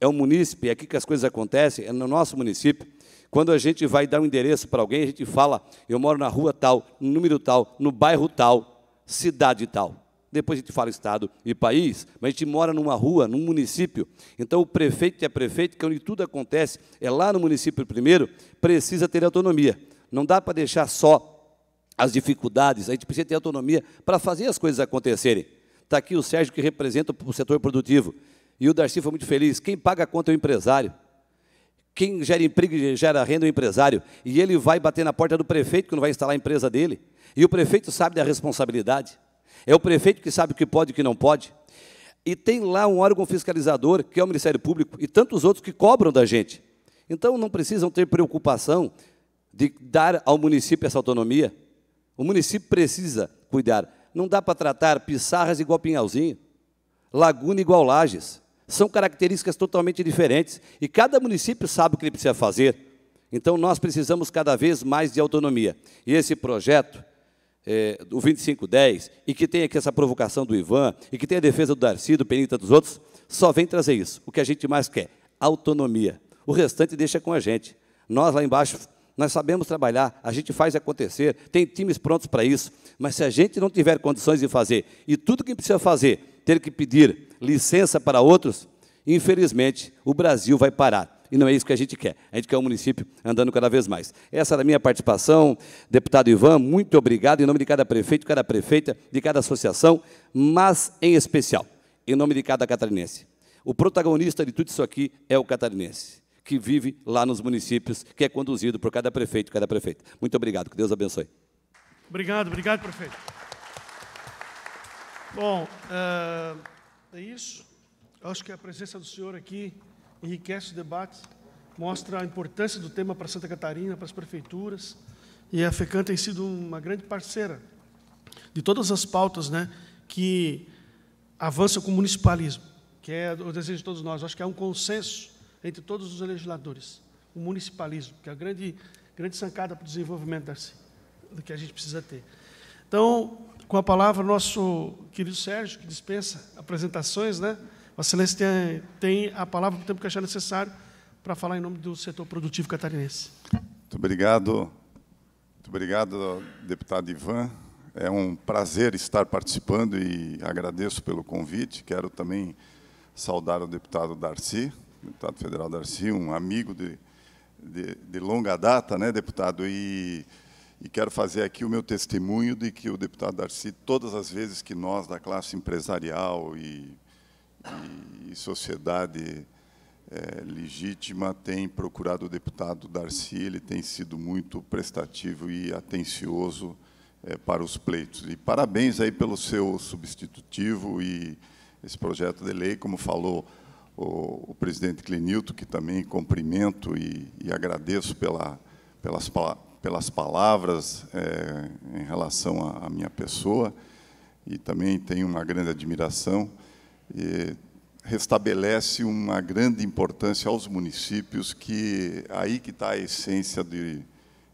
é o um munícipe, é aqui que as coisas acontecem, é no nosso município. Quando a gente vai dar um endereço para alguém, a gente fala, eu moro na rua tal, no número tal, no bairro tal, cidade tal. Depois a gente fala estado e país, mas a gente mora numa rua, num município. Então o prefeito e a prefeita, que é onde tudo acontece, é lá no município primeiro, precisa ter autonomia. Não dá para deixar só as dificuldades, a gente precisa ter autonomia para fazer as coisas acontecerem. Está aqui o Sérgio, que representa o setor produtivo. E o Darcy foi muito feliz. Quem paga a conta é o empresário. Quem gera emprego e gera renda é o empresário. E ele vai bater na porta do prefeito, que não vai instalar a empresa dele. E o prefeito sabe da responsabilidade. É o prefeito que sabe o que pode e o que não pode. E tem lá um órgão fiscalizador, que é o Ministério Público, e tantos outros que cobram da gente. Então não precisam ter preocupação de dar ao município essa autonomia. O município precisa cuidar. Não dá para tratar pissarras igual pinhalzinho, laguna igual lajes são características totalmente diferentes e cada município sabe o que ele precisa fazer. Então, nós precisamos cada vez mais de autonomia. E esse projeto, é, o 2510, e que tem aqui essa provocação do Ivan, e que tem a defesa do Darcy, do Penita, dos outros, só vem trazer isso. O que a gente mais quer? Autonomia. O restante deixa com a gente. Nós lá embaixo nós sabemos trabalhar, a gente faz acontecer, tem times prontos para isso, mas se a gente não tiver condições de fazer e tudo que precisa fazer ter que pedir licença para outros, infelizmente o Brasil vai parar. E não é isso que a gente quer. A gente quer o um município andando cada vez mais. Essa era a minha participação. Deputado Ivan, muito obrigado em nome de cada prefeito, cada prefeita, de cada associação, mas em especial, em nome de cada catarinense. O protagonista de tudo isso aqui é o catarinense, que vive lá nos municípios, que é conduzido por cada prefeito, cada prefeita. Muito obrigado. Que Deus abençoe. Obrigado, obrigado, prefeito. Bom, uh, é isso. Acho que a presença do senhor aqui enriquece o debate, mostra a importância do tema para Santa Catarina, para as prefeituras. E a FECAN tem sido uma grande parceira de todas as pautas né, que avançam com o municipalismo, que é o desejo de todos nós. Acho que há um consenso entre todos os legisladores, o municipalismo, que é a grande, grande zancada para o desenvolvimento da, do que a gente precisa ter. Então, com a palavra nosso querido Sérgio, que dispensa apresentações, né? Vossa Excelência tem, tem a palavra o tempo que achar necessário para falar em nome do setor produtivo catarinense. Muito obrigado, muito obrigado, deputado Ivan. É um prazer estar participando e agradeço pelo convite. Quero também saudar o deputado Darcy, deputado federal Darcy, um amigo de, de, de longa data, né, deputado? E e quero fazer aqui o meu testemunho de que o deputado Darcy, todas as vezes que nós, da classe empresarial e, e, e sociedade é, legítima, tem procurado o deputado Darcy, ele tem sido muito prestativo e atencioso é, para os pleitos. E parabéns aí pelo seu substitutivo e esse projeto de lei, como falou o, o presidente Clinilto, que também cumprimento e, e agradeço pela, pelas palavras pelas palavras é, em relação à, minha pessoa e também tenho uma grande admiração. E restabelece uma grande importância aos municípios, que aí que está a essência de,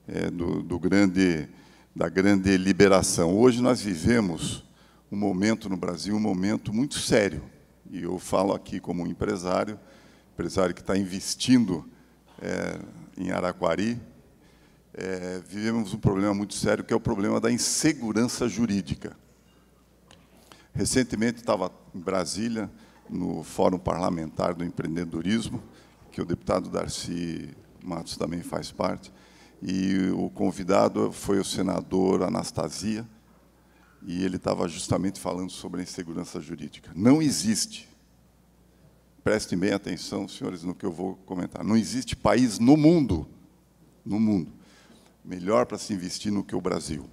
é, do, do grande, da grande liberação. Hoje nós vivemos um momento no Brasil, um momento muito sério. E eu falo aqui como um empresário, empresário que está investindo é, em Araquari, é, vivemos um problema muito sério, que é o problema da insegurança jurídica. Recentemente estava em Brasília, no Fórum Parlamentar do Empreendedorismo, que o deputado Darcy Matos também faz parte, e o convidado foi o senador Anastasia, e ele estava justamente falando sobre a insegurança jurídica. Não existe, prestem bem atenção, senhores, no que eu vou comentar, não existe país no mundo, no mundo, melhor para se investir no que o Brasil.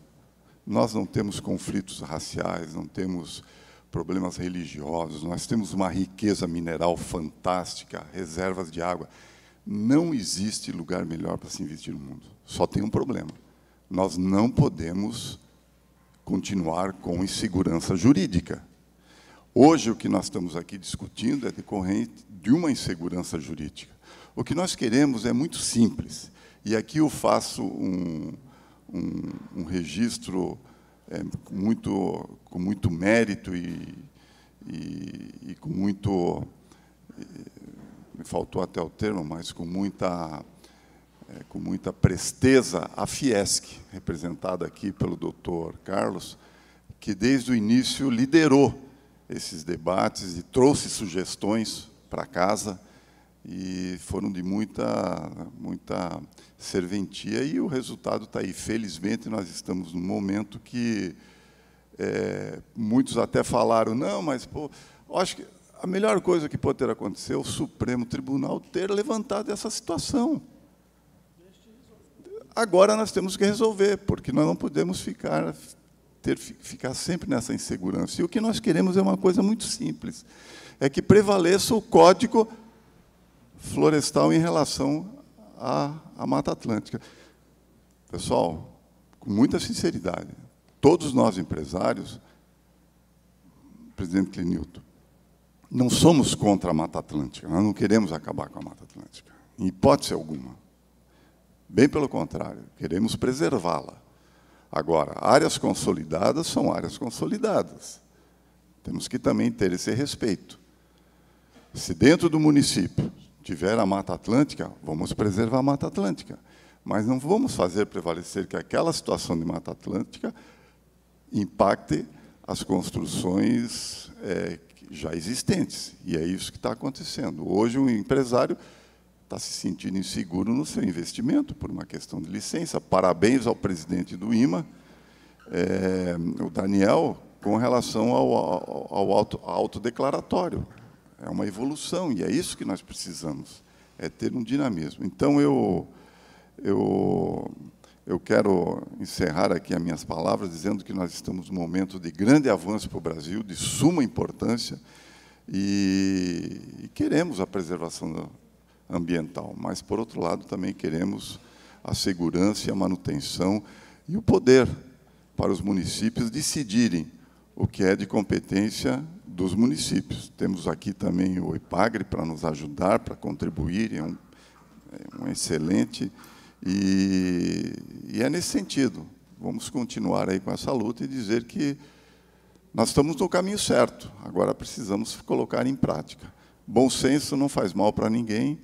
Nós não temos conflitos raciais, não temos problemas religiosos, nós temos uma riqueza mineral fantástica, reservas de água. Não existe lugar melhor para se investir no mundo. Só tem um problema. Nós não podemos continuar com insegurança jurídica. Hoje, o que nós estamos aqui discutindo é decorrente de uma insegurança jurídica. O que nós queremos é muito simples: e aqui eu faço um, um, um registro é, muito, com muito mérito e, e, e com muito. Me faltou até o termo, mas com muita, é, com muita presteza, a Fiesc, representada aqui pelo doutor Carlos, que desde o início liderou esses debates e trouxe sugestões para casa e foram de muita, muita serventia e o resultado está aí. Felizmente, nós estamos num momento que é, muitos até falaram, não, mas pô, acho que a melhor coisa que pode ter acontecido é o Supremo Tribunal ter levantado essa situação. Agora nós temos que resolver, porque nós não podemos ficar ter ficar sempre nessa insegurança. E o que nós queremos é uma coisa muito simples, é que prevaleça o código florestal em relação à, à Mata Atlântica. Pessoal, com muita sinceridade, todos nós empresários, presidente Clinilton, não somos contra a Mata Atlântica, nós não queremos acabar com a Mata Atlântica, em hipótese alguma. Bem pelo contrário, queremos preservá-la. Agora, áreas consolidadas são áreas consolidadas. Temos que também ter esse respeito. Se dentro do município tiver a Mata Atlântica, vamos preservar a Mata Atlântica. Mas não vamos fazer prevalecer que aquela situação de Mata Atlântica impacte as construções é, já existentes. E é isso que está acontecendo. Hoje, um empresário está se sentindo inseguro no seu investimento por uma questão de licença. Parabéns ao presidente do IMA, é, o Daniel, com relação ao, ao, ao autodeclaratório. Auto é uma evolução e é isso que nós precisamos, é ter um dinamismo. Então eu eu eu quero encerrar aqui as minhas palavras dizendo que nós estamos num momento de grande avanço para o Brasil, de suma importância e, e queremos a preservação ambiental, mas por outro lado também queremos a segurança e a manutenção e o poder para os municípios decidirem o que é de competência dos municípios. Temos aqui também o IPAGRE para nos ajudar, para contribuir, é um, é um excelente. E, e, é nesse sentido. Vamos continuar aí com essa luta e dizer que nós estamos no caminho certo, agora precisamos colocar em prática. Bom senso não faz mal para ninguém,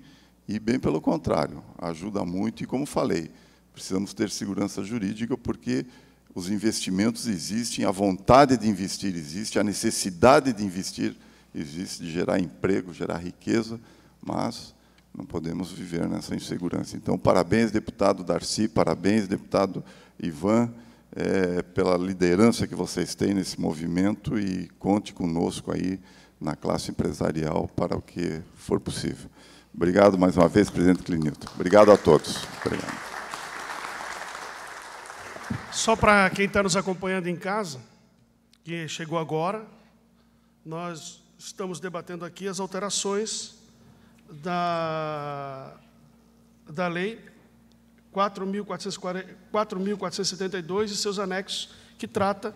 e bem pelo contrário, ajuda muito, e como falei, precisamos ter segurança jurídica, porque os investimentos existem, a vontade de investir existe, a necessidade de investir existe, de gerar emprego, gerar riqueza, mas não podemos viver nessa insegurança. Então, parabéns, deputado Darcy, parabéns, deputado Ivan, é, pela liderança que vocês têm nesse movimento e conte conosco aí na classe empresarial para o que for possível. Obrigado mais uma vez, presidente Clinilton. Obrigado a todos. Obrigado. Só para quem está nos acompanhando em casa, que chegou agora, nós estamos debatendo aqui as alterações da, da Lei 4.472 e seus anexos, que trata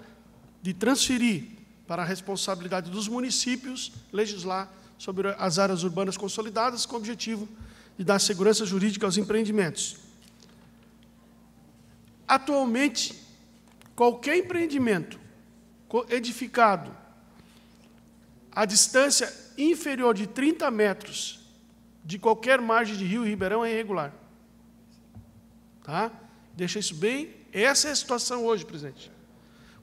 de transferir para a responsabilidade dos municípios legislar sobre as áreas urbanas consolidadas, com o objetivo de dar segurança jurídica aos empreendimentos. Atualmente, qualquer empreendimento edificado a distância inferior de 30 metros de qualquer margem de rio e ribeirão é irregular. Tá? Deixa isso bem. Essa é a situação hoje, presidente.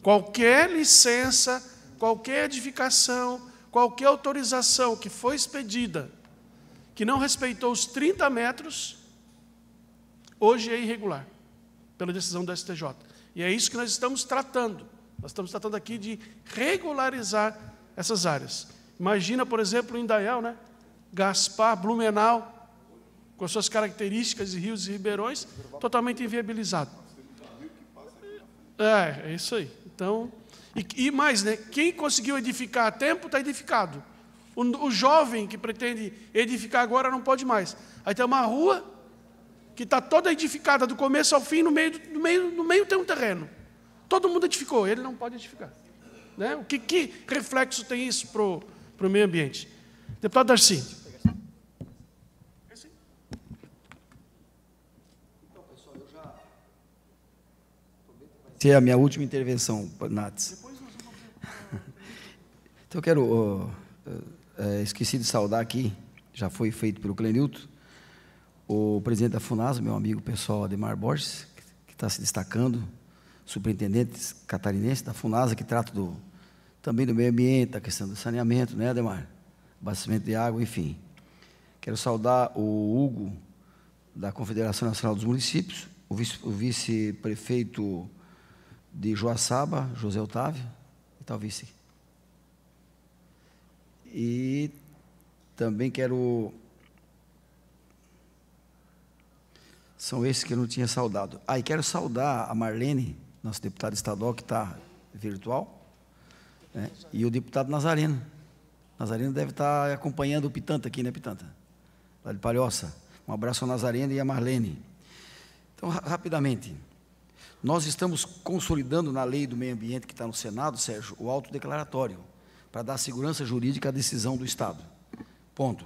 Qualquer licença, qualquer edificação, qualquer autorização que foi expedida que não respeitou os 30 metros, hoje é irregular pela decisão do STJ. E é isso que nós estamos tratando. Nós estamos tratando aqui de regularizar essas áreas. Imagina, por exemplo, Indaial, né? Gaspar, Blumenau, com as suas características de rios e ribeirões, totalmente inviabilizado. É, é isso aí. Então, e, e mais, né? Quem conseguiu edificar a tempo está edificado. O, o jovem que pretende edificar agora não pode mais. Aí tem uma rua que está toda edificada do começo ao fim, no meio, no, meio, no meio tem um terreno. Todo mundo edificou, ele não pode edificar. Né? O que, que reflexo tem isso para o meio ambiente? Deputado Darcy. é a minha última intervenção, Nats. Então, eu quero. Uh, uh, esqueci de saudar aqui, já foi feito pelo Clenilton, o presidente da FUNASA, meu amigo pessoal Ademar Borges, que está se destacando, superintendente catarinense da FUNASA, que trata do, também do meio ambiente, da questão do saneamento, né, Ademar? Abastecimento de água, enfim. Quero saudar o Hugo, da Confederação Nacional dos Municípios, o vice-prefeito vice de Joaçaba, José Otávio, e tal vice. E também quero são esses que eu não tinha saudado. Ah, quero saudar a Marlene, nosso deputado estadual que está virtual, né? e o deputado Nazareno. Nazareno deve estar tá acompanhando o Pitanta aqui, né, Pitanta? Lá de Palhoça. Um abraço ao Nazareno e à Marlene. Então, rapidamente, nós estamos consolidando na lei do meio ambiente que está no Senado, Sérgio, o autodeclaratório, para dar segurança jurídica à decisão do Estado. Ponto.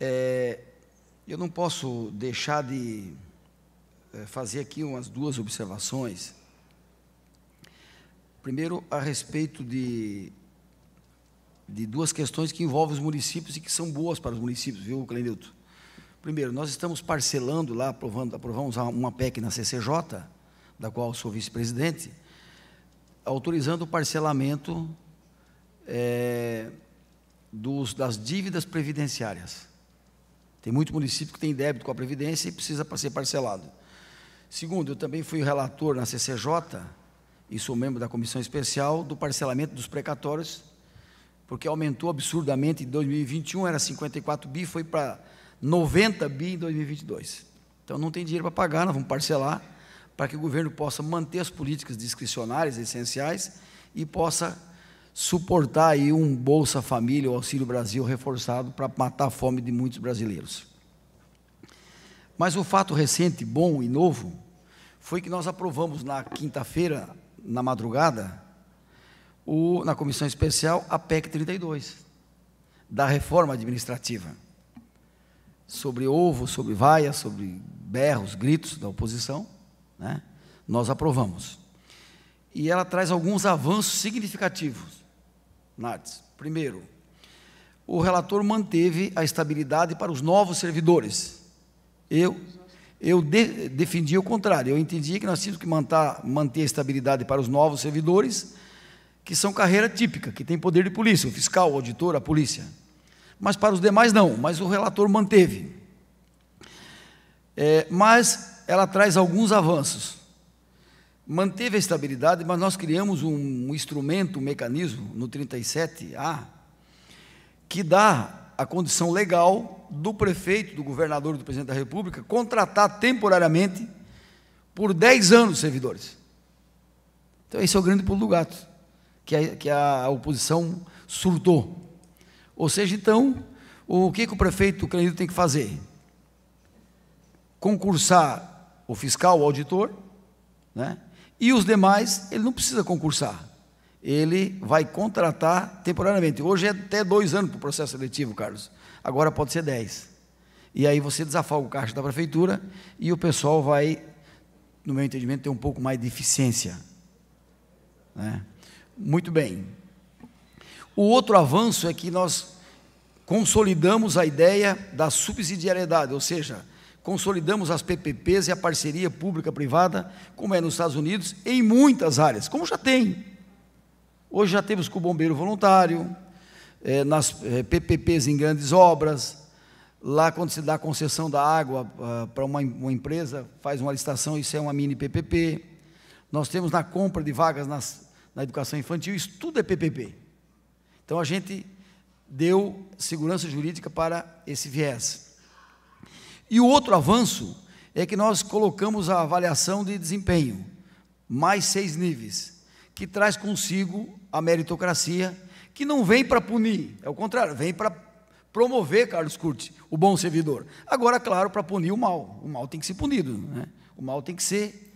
É, eu não posso deixar de eh, fazer aqui umas duas observações. Primeiro, a respeito de, de duas questões que envolvem os municípios e que são boas para os municípios, viu, Clenilton? Primeiro, nós estamos parcelando lá, aprovando, aprovamos uma PEC na CCJ, da qual sou vice-presidente, autorizando o parcelamento é, dos, das dívidas previdenciárias. Tem muito município que tem débito com a Previdência e precisa ser parcelado. Segundo, eu também fui relator na CCJ e sou membro da comissão especial do parcelamento dos precatórios, porque aumentou absurdamente. Em 2021 era 54 bi, foi para 90 bi em 2022. Então não tem dinheiro para pagar, nós vamos parcelar para que o governo possa manter as políticas discricionárias essenciais e possa suportar aí um Bolsa Família ou Auxílio Brasil reforçado para matar a fome de muitos brasileiros. Mas o fato recente, bom e novo, foi que nós aprovamos na quinta-feira, na madrugada, o, na comissão especial, a PEC 32, da reforma administrativa. Sobre ovo, sobre vaia, sobre berros, gritos da oposição, né? nós aprovamos. E ela traz alguns avanços significativos Nades. Primeiro, o relator manteve a estabilidade para os novos servidores. Eu, eu de, defendi o contrário. Eu entendi que nós tínhamos que manter, manter a estabilidade para os novos servidores, que são carreira típica, que tem poder de polícia, o fiscal, o auditor, a polícia. Mas para os demais, não. Mas o relator manteve. É, mas ela traz alguns avanços manteve a estabilidade, mas nós criamos um instrumento, um mecanismo no 37A que dá a condição legal do prefeito, do governador, do presidente da República contratar temporariamente por 10 anos servidores. Então esse é o grande pulo do gato que a, que a oposição surtou. Ou seja, então, o que, que o prefeito Cândido tem que fazer? Concursar o fiscal, o auditor, né? E os demais, ele não precisa concursar. Ele vai contratar temporariamente. Hoje é até dois anos para o processo seletivo, Carlos. Agora pode ser dez. E aí você desafoga o caixa da prefeitura e o pessoal vai, no meu entendimento, ter um pouco mais de eficiência. Né? Muito bem. O outro avanço é que nós consolidamos a ideia da subsidiariedade, ou seja, Consolidamos as PPPs e a parceria pública-privada, como é nos Estados Unidos, em muitas áreas, como já tem. Hoje já temos com o bombeiro voluntário, é, nas é, eh, PPPs em grandes obras, lá quando se dá a concessão da água ah, para uma, uma, empresa, faz uma licitação, isso é uma mini PPP. Nós temos na compra de vagas nas, na educação infantil, isso tudo é PPP. Então a gente deu segurança jurídica para esse viés. E o outro avanço é que nós colocamos a avaliação de desempenho, mais seis níveis, que traz consigo a meritocracia, que não vem para punir, é o contrário, vem para promover, Carlos Curti, o bom servidor. Agora, claro, para punir o mal. O mal tem que ser punido, né? o mal tem que ser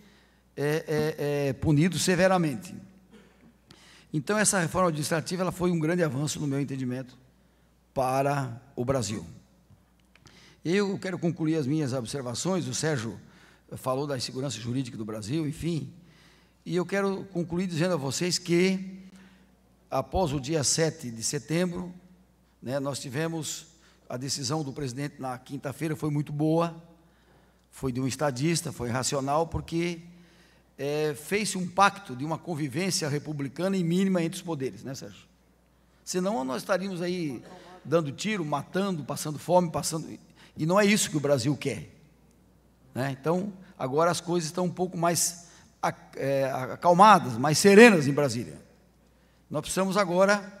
é, é, é, punido severamente. Então, essa reforma administrativa ela foi um grande avanço, no meu entendimento, para o Brasil. Eu quero concluir as minhas observações. O Sérgio falou da segurança jurídica do Brasil, enfim. E eu quero concluir dizendo a vocês que, após o dia 7 de setembro, né, nós tivemos a decisão do presidente na quinta-feira, foi muito boa, foi de um estadista, foi racional, porque é, fez-se um pacto de uma convivência republicana e mínima entre os poderes, né, Sérgio? Senão nós estaríamos aí dando tiro, matando, passando fome, passando. E não é isso que o Brasil quer. Né? Então, agora as coisas estão um pouco mais é, acalmadas, mais serenas em Brasília. Nós precisamos agora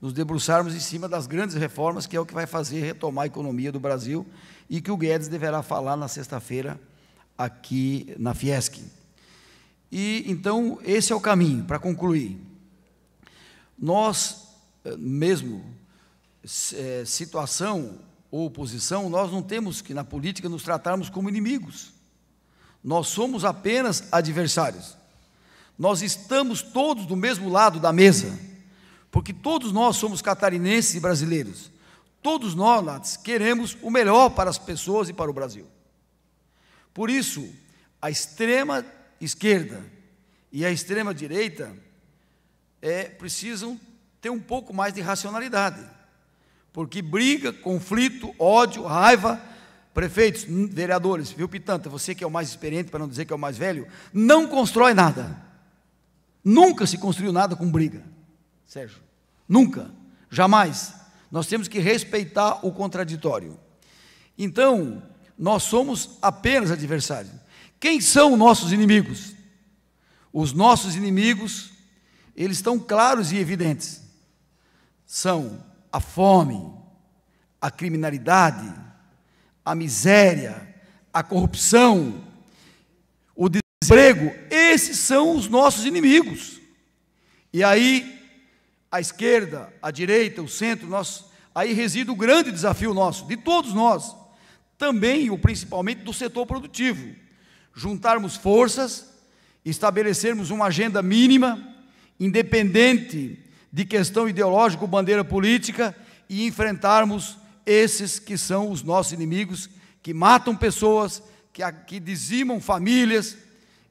nos debruçarmos em cima das grandes reformas, que é o que vai fazer retomar a economia do Brasil e que o Guedes deverá falar na sexta-feira aqui na Fiesc. E então esse é o caminho para concluir. Nós eh, mesmo eh, situação ou oposição, nós não temos que na política nos tratarmos como inimigos. Nós somos apenas adversários. Nós estamos todos do mesmo lado da mesa, porque todos nós somos catarinenses e brasileiros. Todos nós, Nats, queremos o melhor para as pessoas e para o Brasil. Por isso, a extrema esquerda e a extrema direita é, precisam ter um pouco mais de racionalidade porque briga, conflito, ódio, raiva. Prefeitos, vereadores, viu, Pitanta? Você que é o mais experiente, para não dizer que é o mais velho, não constrói nada. Nunca se construiu nada com briga, Sérgio. Nunca. Jamais. Nós temos que respeitar o contraditório. Então, nós somos apenas adversários. Quem são nossos inimigos? Os nossos inimigos, eles estão claros e evidentes. São a fome, a criminalidade, a miséria, a corrupção, o desemprego, esses são os nossos inimigos. E aí, a esquerda, a direita, o centro, nós, aí reside o grande desafio nosso, de todos nós, também e principalmente do setor produtivo, juntarmos forças, estabelecermos uma agenda mínima, independente de questão ideológica ou bandeira política e enfrentarmos esses que são os nossos inimigos, que matam pessoas, que, que dizimam famílias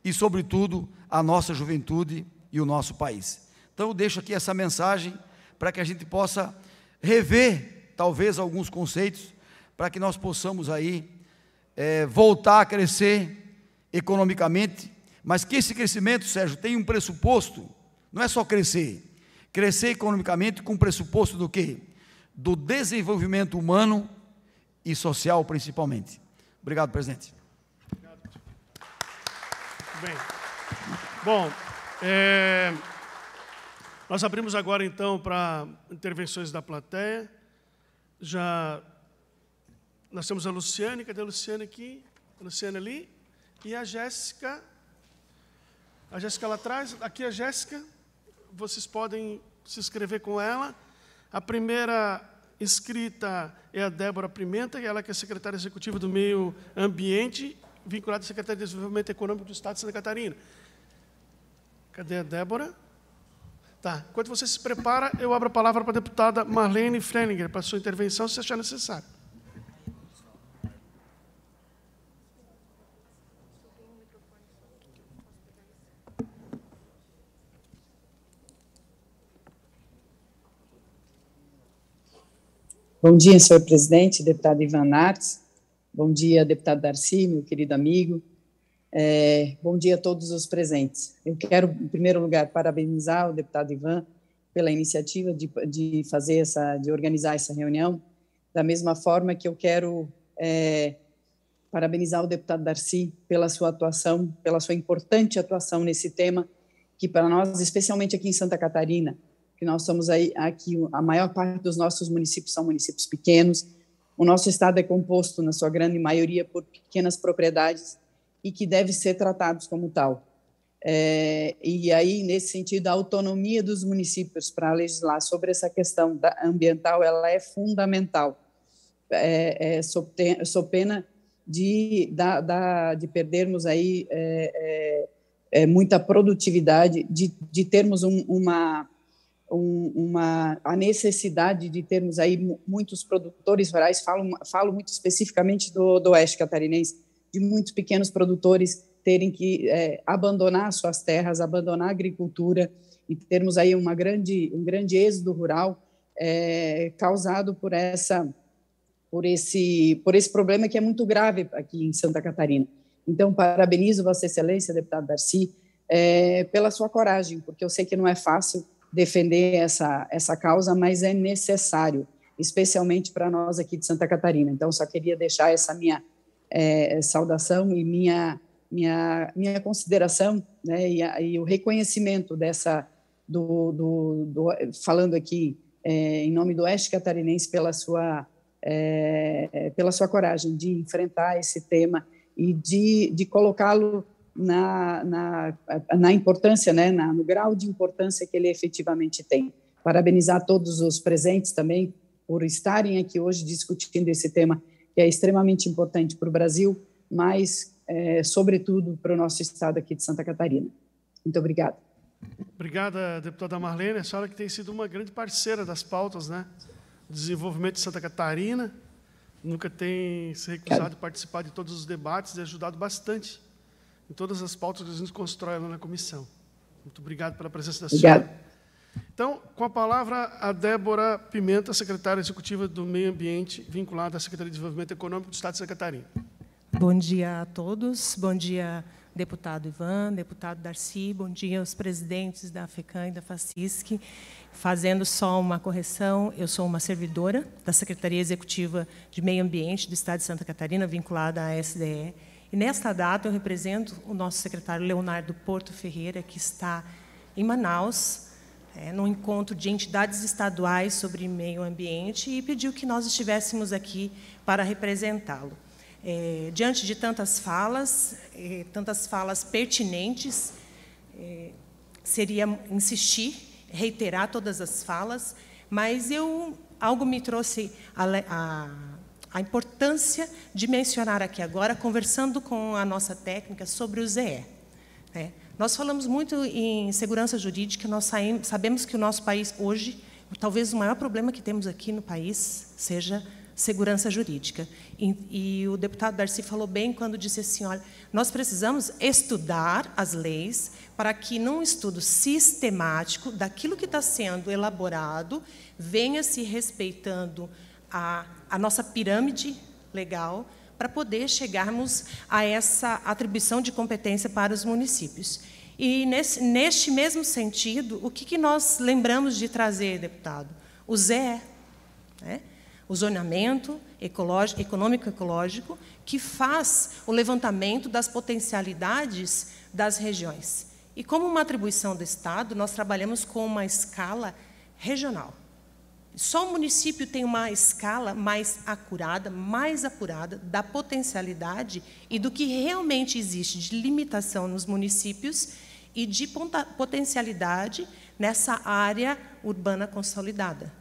e, sobretudo, a nossa juventude e o nosso país. Então, eu deixo aqui essa mensagem para que a gente possa rever, talvez, alguns conceitos, para que nós possamos aí é, voltar a crescer economicamente, mas que esse crescimento, Sérgio, tem um pressuposto, não é só crescer, Crescer economicamente com o pressuposto do quê? Do desenvolvimento humano e social, principalmente. Obrigado, presidente. Obrigado. Bem. Bom, é... nós abrimos agora, então, para intervenções da plateia. Já nós temos a Luciane, cadê a Luciane aqui? A Luciane ali. E a Jéssica. A Jéssica lá atrás. Aqui a Jéssica vocês podem se inscrever com ela. A primeira inscrita é a Débora Pimenta, ela que é secretária executiva do Meio Ambiente, vinculada à Secretaria de Desenvolvimento Econômico do Estado de Santa Catarina. Cadê a Débora? Tá. Enquanto você se prepara, eu abro a palavra para a deputada Marlene Flenninger para sua intervenção, se achar necessário. Bom dia, senhor presidente, deputado Ivan Nates. Bom dia, deputado Darcy, meu querido amigo. É, bom dia a todos os presentes. Eu quero, em primeiro lugar, parabenizar o deputado Ivan pela iniciativa de, de fazer essa, de organizar essa reunião. Da mesma forma que eu quero é, parabenizar o deputado Darcy pela sua atuação, pela sua importante atuação nesse tema, que para nós, especialmente aqui em Santa Catarina, que nós somos aí, aqui, a maior parte dos nossos municípios são municípios pequenos, o nosso estado é composto, na sua grande maioria, por pequenas propriedades e que devem ser tratados como tal. É, e aí, nesse sentido, a autonomia dos municípios para legislar sobre essa questão ambiental, ela é fundamental, é, é, pena de, da, da, de perdermos aí é, é, é, muita produtividade, de, de termos um, uma um, uma, a necessidade de termos aí muitos produtores rurais, falo, falo muito especificamente do, do oeste catarinense, de muitos pequenos produtores terem que é, abandonar suas terras, abandonar a agricultura e termos aí uma grande, um grande êxodo rural é, causado por essa por esse por esse problema que é muito grave aqui em Santa Catarina. Então parabenizo Vossa Excelência, deputado Darcy, é, pela sua coragem, porque eu sei que não é fácil defender essa, essa causa, mas é necessário, especialmente para nós aqui de Santa Catarina. Então, só queria deixar essa minha é, saudação e minha, minha, minha consideração né, e, a, e o reconhecimento dessa, do, do, do falando aqui é, em nome do Oeste Catarinense pela sua, é, pela sua coragem de enfrentar esse tema e de, de colocá-lo na, na, na importância, né, na, no grau de importância que ele efetivamente tem. Parabenizar todos os presentes também por estarem aqui hoje discutindo esse tema, que é extremamente importante para o Brasil, mas, é, sobretudo, para o nosso estado aqui de Santa Catarina. Muito obrigada. Obrigada, deputada Marlene. A senhora que tem sido uma grande parceira das pautas, né? Desenvolvimento de Santa Catarina, nunca tem se recusado a participar de todos os debates e ajudado bastante em todas as pautas que a gente constrói lá na comissão. Muito obrigado pela presença da senhora. Então, com a palavra, a Débora Pimenta, secretária executiva do Meio Ambiente, vinculada à Secretaria de Desenvolvimento Econômico do Estado de Santa Catarina. Bom dia a todos. Bom dia, deputado Ivan, deputado Darcy. Bom dia aos presidentes da FECAM e da FACISC. Fazendo só uma correção, eu sou uma servidora da Secretaria Executiva de Meio Ambiente do Estado de Santa Catarina, vinculada à SDE e nesta data eu represento o nosso secretário Leonardo Porto Ferreira, que está em Manaus, é, num encontro de entidades estaduais sobre meio ambiente, e pediu que nós estivéssemos aqui para representá-lo. É, diante de tantas falas, é, tantas falas pertinentes, é, seria insistir, reiterar todas as falas, mas eu algo me trouxe a, a a importância de mencionar aqui agora, conversando com a nossa técnica sobre o ZE. Né? Nós falamos muito em segurança jurídica, nós saímos, sabemos que o nosso país hoje, talvez o maior problema que temos aqui no país seja segurança jurídica. E, e o deputado Darcy falou bem quando disse assim, olha, nós precisamos estudar as leis para que num estudo sistemático daquilo que está sendo elaborado venha se respeitando a a nossa pirâmide legal para poder chegarmos a essa atribuição de competência para os municípios. E, nesse, neste mesmo sentido, o que, que nós lembramos de trazer, deputado? O ZE, né? o Zonamento Econômico-Ecológico, que faz o levantamento das potencialidades das regiões. E, como uma atribuição do Estado, nós trabalhamos com uma escala regional. Só o município tem uma escala mais acurada, mais apurada da potencialidade e do que realmente existe de limitação nos municípios e de potencialidade nessa área urbana consolidada.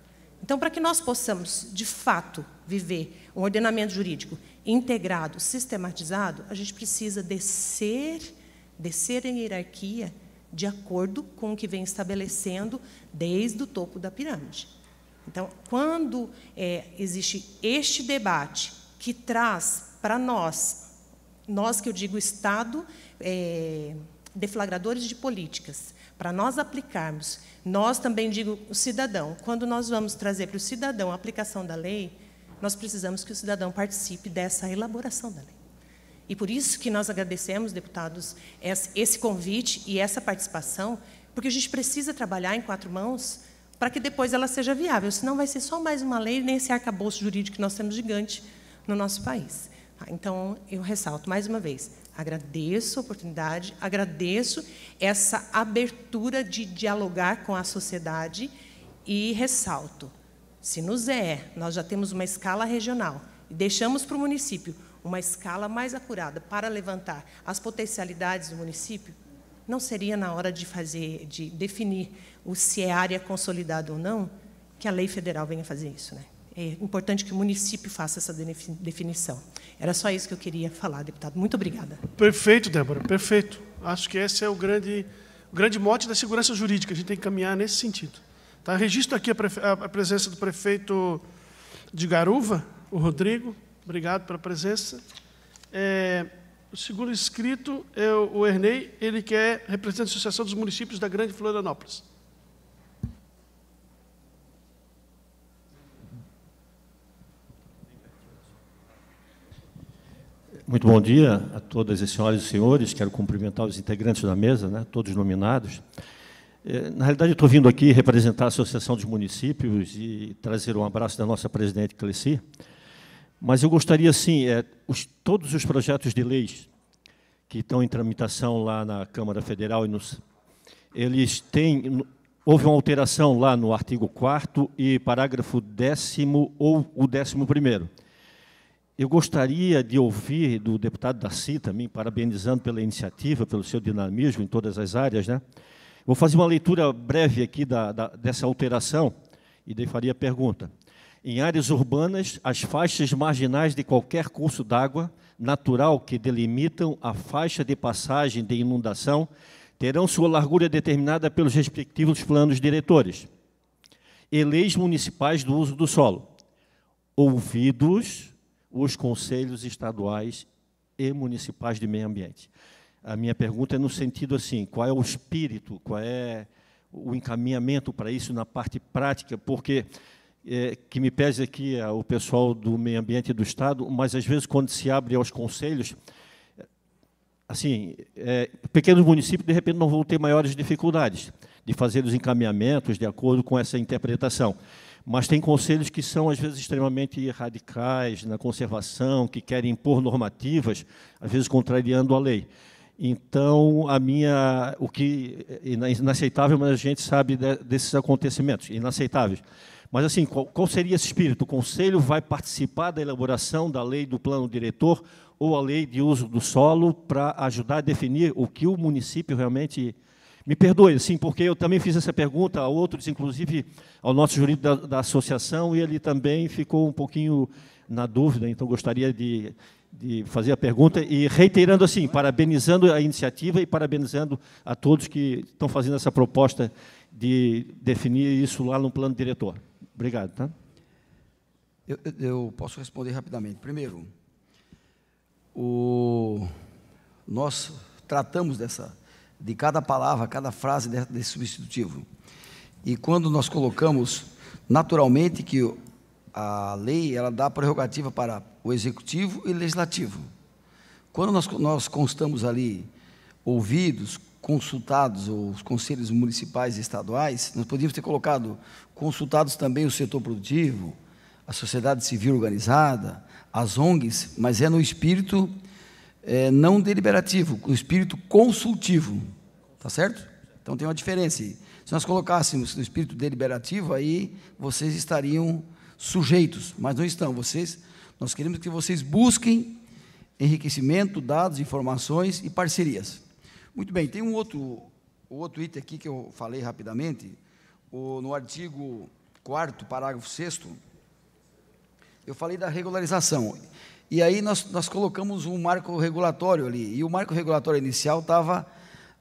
Então, para que nós possamos, de fato, viver um ordenamento jurídico integrado, sistematizado, a gente precisa descer, descer em hierarquia de acordo com o que vem estabelecendo desde o topo da pirâmide. Então, quando é, existe este debate que traz para nós, nós que eu digo Estado, é, deflagradores de políticas, para nós aplicarmos, nós também digo o cidadão, quando nós vamos trazer para o cidadão a aplicação da lei, nós precisamos que o cidadão participe dessa elaboração da lei. E por isso que nós agradecemos, deputados, esse convite e essa participação, porque a gente precisa trabalhar em quatro mãos para que depois ela seja viável. Senão vai ser só mais uma lei nesse arcabouço jurídico que nós temos gigante no nosso país. Tá, então, eu ressalto mais uma vez, agradeço a oportunidade, agradeço essa abertura de dialogar com a sociedade e ressalto, se nos é, nós já temos uma escala regional e deixamos para o município uma escala mais acurada para levantar as potencialidades do município, não seria na hora de fazer, de definir o se é área consolidada ou não, que a lei federal venha fazer isso, né? É importante que o município faça essa definição. Era só isso que eu queria falar, deputado. Muito obrigada. Perfeito, Débora, perfeito. Acho que esse é o grande, o grande mote da segurança jurídica. A gente tem que caminhar nesse sentido. Tá? Registro aqui a, a presença do prefeito de Garuva, o Rodrigo. Obrigado pela presença. É, o segundo escrito, é o Ernei, ele que é representante da Associação dos Municípios da Grande Florianópolis. Muito bom dia a todas as senhoras e senhores. Quero cumprimentar os integrantes da mesa, né, todos nominados. É, na realidade, eu estou vindo aqui representar a Associação dos Municípios e trazer um abraço da nossa presidente Clessi. Mas eu gostaria, sim, é, os, todos os projetos de leis que estão em tramitação lá na Câmara Federal, e nos, eles têm. Houve uma alteração lá no artigo 4 e parágrafo 10 ou o 11. Eu gostaria de ouvir do deputado Darcy, também parabenizando pela iniciativa, pelo seu dinamismo em todas as áreas. Né? Vou fazer uma leitura breve aqui da, da, dessa alteração e daí faria a pergunta. Em áreas urbanas, as faixas marginais de qualquer curso d'água natural que delimitam a faixa de passagem de inundação terão sua largura determinada pelos respectivos planos diretores e leis municipais do uso do solo, ouvidos os conselhos estaduais e municipais de meio ambiente. A minha pergunta é no sentido assim, qual é o espírito, qual é o encaminhamento para isso na parte prática, porque é, que me pese aqui é, o pessoal do meio ambiente do Estado, mas às vezes quando se abre aos conselhos, é, assim, é, pequenos municípios de repente não vão ter maiores dificuldades de fazer os encaminhamentos de acordo com essa interpretação. Mas tem conselhos que são, às vezes, extremamente radicais na conservação, que querem impor normativas, às vezes contrariando a lei. Então, a minha, o que é inaceitável, mas a gente sabe desses acontecimentos inaceitáveis. Mas assim, qual, qual, seria esse espírito? O conselho vai participar da elaboração da lei do plano diretor ou a lei de uso do solo para ajudar a definir o que o município realmente me perdoe, assim, porque eu também fiz essa pergunta a outros, inclusive ao nosso jurídico da, da associação, e ele também ficou um pouquinho na dúvida, então gostaria de, de fazer a pergunta e reiterando assim, parabenizando a iniciativa e parabenizando a todos que estão fazendo essa proposta de definir isso lá no plano diretor. Obrigado, tá? Eu, eu posso responder rapidamente. Primeiro, o, nós tratamos dessa, de cada palavra, cada frase desse substitutivo. E quando nós colocamos, naturalmente que a lei ela dá prerrogativa para o executivo e legislativo. Quando nós, nós constamos ali ouvidos, consultados os conselhos municipais e estaduais, nós podíamos ter colocado consultados também o setor produtivo, a sociedade civil organizada, as ONGs, mas é no espírito é, não deliberativo, no espírito consultivo, tá certo? Então tem uma diferença. Se nós colocássemos no espírito deliberativo, aí vocês estariam sujeitos, mas não estão. Vocês, nós queremos que vocês busquem enriquecimento, dados, informações e parcerias. Muito bem, tem um outro, outro item aqui que eu falei rapidamente, o, no artigo 4 parágrafo 6 eu falei da regularização. E aí nós, nós colocamos um marco regulatório ali, e o marco regulatório inicial estava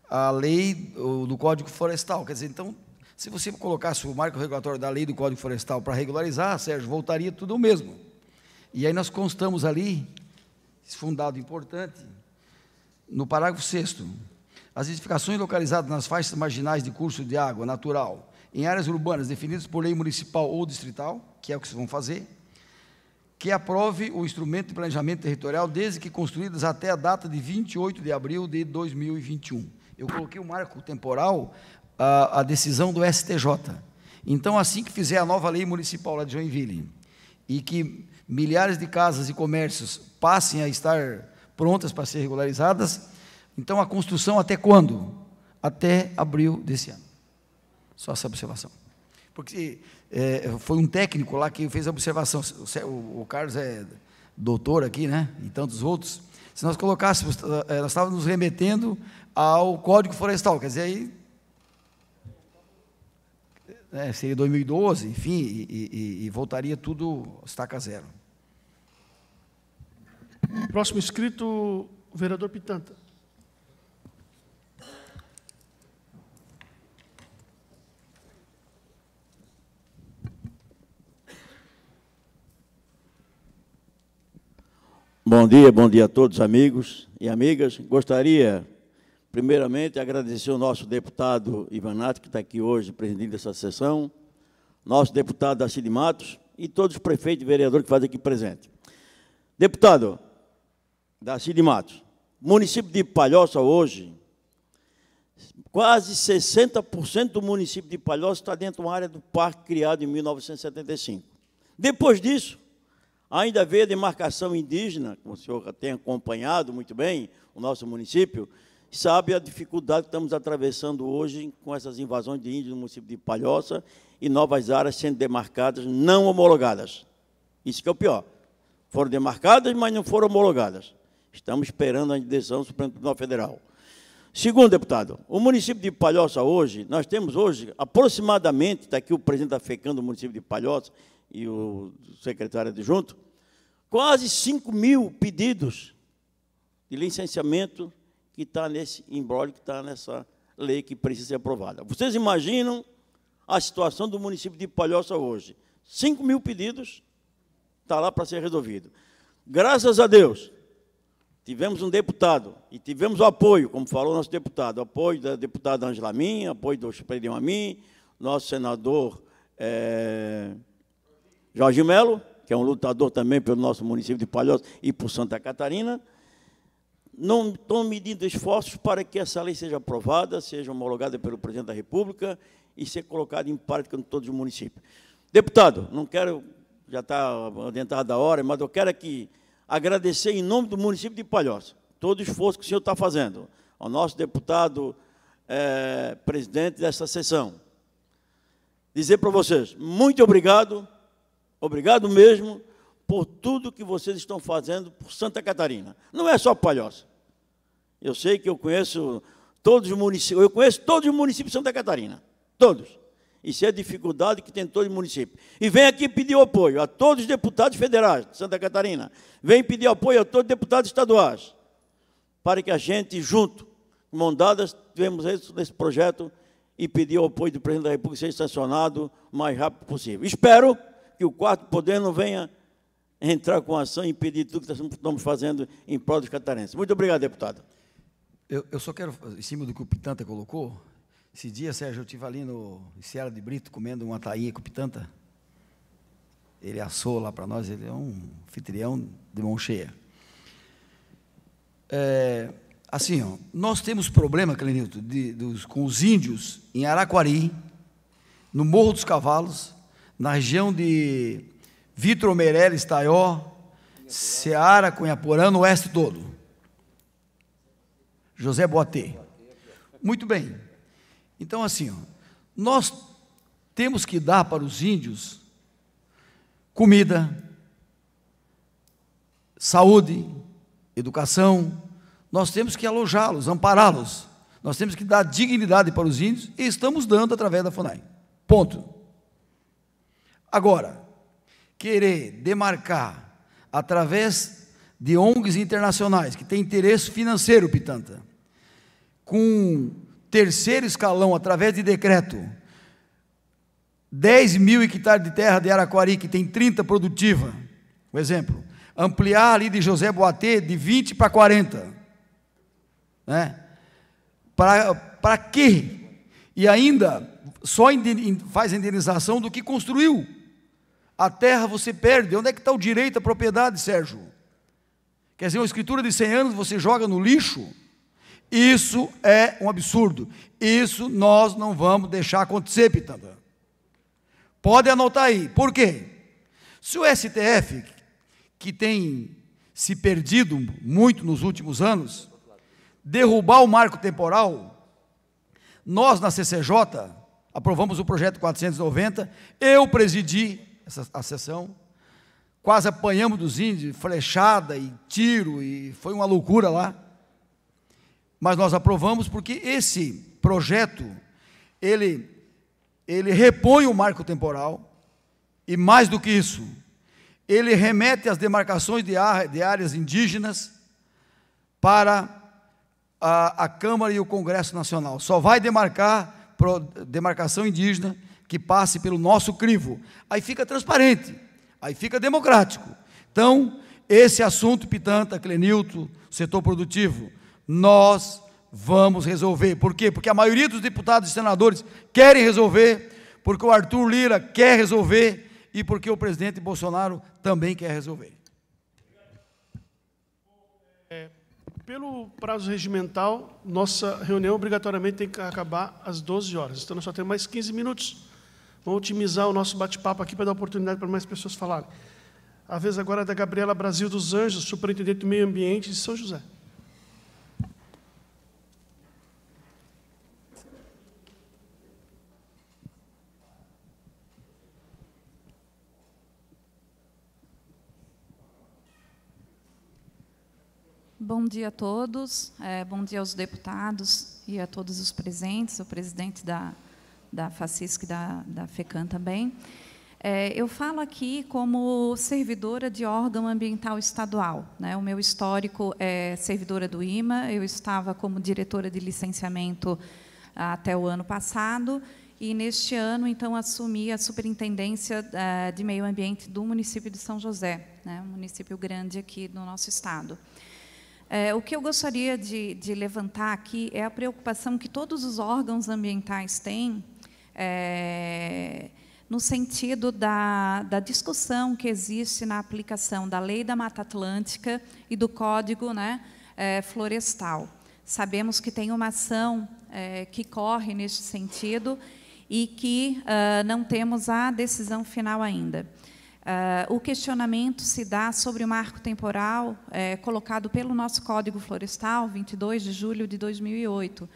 a lei o, do Código Florestal, quer dizer, então, se você colocasse o marco regulatório da lei do Código Florestal para regularizar, Sérgio, voltaria tudo o mesmo. E aí nós constamos ali, esse fundado importante, no parágrafo 6 as edificações localizadas nas faixas marginais de curso de água natural, em áreas urbanas definidas por lei municipal ou distrital, que é o que vocês vão fazer, que aprove o instrumento de planejamento territorial desde que construídas até a data de 28 de abril de 2021. Eu coloquei o um marco temporal a, ah, decisão do STJ. Então, assim que fizer a nova lei municipal lá de Joinville e que milhares de casas e comércios passem a estar prontas para ser regularizadas, então a construção até quando? Até abril desse ano. Só essa observação. Porque é, foi um técnico lá que fez a observação. O, o Carlos é doutor aqui, né? E tantos outros. Se nós colocássemos, nós estávamos nos remetendo ao Código Florestal, quer dizer, aí né, seria 2012, enfim, e, e, e voltaria tudo estaca zero. Próximo escrito, o vereador Pitanta. Bom dia, bom dia a todos, amigos e amigas. Gostaria, primeiramente, agradecer o nosso deputado Ivanato que está aqui hoje presidindo essa sessão, nosso deputado Acide Matos e todos os prefeitos e vereadores que fazem aqui presente. Deputado de Matos, município de Palhoça hoje, quase 60% do município de Palhoça está dentro de uma área do parque criado em 1975. Depois disso, Ainda haver demarcação indígena, como o senhor tem acompanhado muito bem, o nosso município, sabe a dificuldade que estamos atravessando hoje com essas invasões de índios no município de Palhoça e novas áreas sendo demarcadas, não homologadas. Isso que é o pior. Foram demarcadas, mas não foram homologadas. Estamos esperando a decisão do Supremo Tribunal Federal. Segundo, deputado, o município de Palhoça hoje, nós temos hoje aproximadamente, está aqui o presidente da o do município de Palhoça, e o secretário adjunto, quase 5 mil pedidos de licenciamento que está nesse embrólio, que está nessa lei que precisa ser aprovada. Vocês imaginam a situação do município de Palhoça hoje? 5 mil pedidos, está lá para ser resolvido. Graças a Deus, tivemos um deputado e tivemos o apoio, como falou o nosso deputado, apoio da deputada Angela Min, apoio do Superior Amin, nosso senador. É Jorge Melo, que é um lutador também pelo nosso município de Palhoça e por Santa Catarina, não estão medindo esforços para que essa lei seja aprovada, seja homologada pelo presidente da República e ser colocada em prática em todos os municípios. Deputado, não quero, já está adiantada a hora, mas eu quero aqui agradecer em nome do município de Palhoça todo o esforço que o senhor está fazendo, ao nosso deputado é, presidente dessa sessão. Dizer para vocês, muito obrigado Obrigado mesmo por tudo que vocês estão fazendo por Santa Catarina. Não é só Palhoça. Eu sei que eu conheço todos os municípios, eu conheço todos os municípios de Santa Catarina, todos. Isso é a dificuldade que tem todo o município. E vem aqui pedir apoio a todos os deputados federais de Santa Catarina. Vem pedir apoio a todos os deputados estaduais, para que a gente, junto, mão tivemos esse nesse projeto e pedir o apoio do presidente da República ser sancionado o mais rápido possível. Espero que o quarto poder não venha entrar com ação e impedir tudo que estamos fazendo em prol dos catarenses. Muito obrigado, deputado. Eu, eu só quero, em cima do que o Pitanta colocou, esse dia, Sérgio, eu estive ali no Ceará de Brito comendo uma tainha com o Pitanta. Ele assou lá para nós, ele é um anfitrião de mão cheia. É, assim, ó, nós temos problema, Clenilto, de, dos, com os índios em Araquari, no Morro dos Cavalos, na região de Vitor Meireles, Taió, Ceará, Cunhaporã, no oeste todo. José Boatê. Muito bem. Então, assim, ó, nós temos que dar para os índios comida, saúde, educação, nós temos que alojá-los, ampará-los, nós temos que dar dignidade para os índios e estamos dando através da FUNAI. Ponto. Agora, querer demarcar através de ONGs internacionais que têm interesse financeiro, Pitanta, com terceiro escalão, através de decreto, 10 mil hectares de terra de Araquari, que tem 30 produtiva, um exemplo, ampliar ali de José Boatê de 20 para 40, né? Para quê? E ainda só faz a indenização do que construiu. A terra você perde. Onde é que está o direito à propriedade, Sérgio? Quer dizer, uma escritura de 100 anos você joga no lixo? Isso é um absurdo. Isso nós não vamos deixar acontecer, Pitanga. Pode anotar aí. Por quê? Se o STF, que tem se perdido muito nos últimos anos, derrubar o marco temporal, nós na CCJ aprovamos o projeto 490, eu presidi essa, a sessão. Quase apanhamos dos índios, flechada e tiro, e foi uma loucura lá. Mas nós aprovamos porque esse projeto, ele, ele repõe o marco temporal, e mais do que isso, ele remete as demarcações de, áreas indígenas para a, a Câmara e o Congresso Nacional. Só vai demarcar pro, demarcação indígena que passe pelo nosso crivo. Aí fica transparente, aí fica democrático. Então, esse assunto, Pitanta, Clenilto, setor produtivo, nós vamos resolver. Por quê? Porque a maioria dos deputados e senadores querem resolver, porque o Arthur Lira quer resolver e porque o presidente Bolsonaro também quer resolver. É, pelo prazo regimental, nossa reunião obrigatoriamente tem que acabar às 12 horas. Então, nós só temos mais 15 minutos. Vamos otimizar o nosso bate-papo aqui para dar oportunidade para mais pessoas falarem. A vez agora é da Gabriela Brasil dos Anjos, Superintendente do Meio Ambiente de São José. Bom dia a todos, é, bom dia aos deputados e a todos os presentes, O presidente da da FACISC e da, da FECAM também. É, eu falo aqui como servidora de órgão ambiental estadual. Né? O meu histórico é servidora do IMA, eu estava como diretora de licenciamento até o ano passado, e neste ano, então, assumi a superintendência é, de meio ambiente do município de São José, né? um município grande aqui do nosso estado. É, o que eu gostaria de, de levantar aqui é a preocupação que todos os órgãos ambientais têm é, no sentido da, da, discussão que existe na aplicação da Lei da Mata Atlântica e do Código né, é, Florestal. Sabemos que tem uma ação é, que corre neste sentido e que uh, não temos a decisão final ainda. Uh, o questionamento se dá sobre o marco temporal é, colocado pelo nosso Código Florestal, 22 de julho de 2008,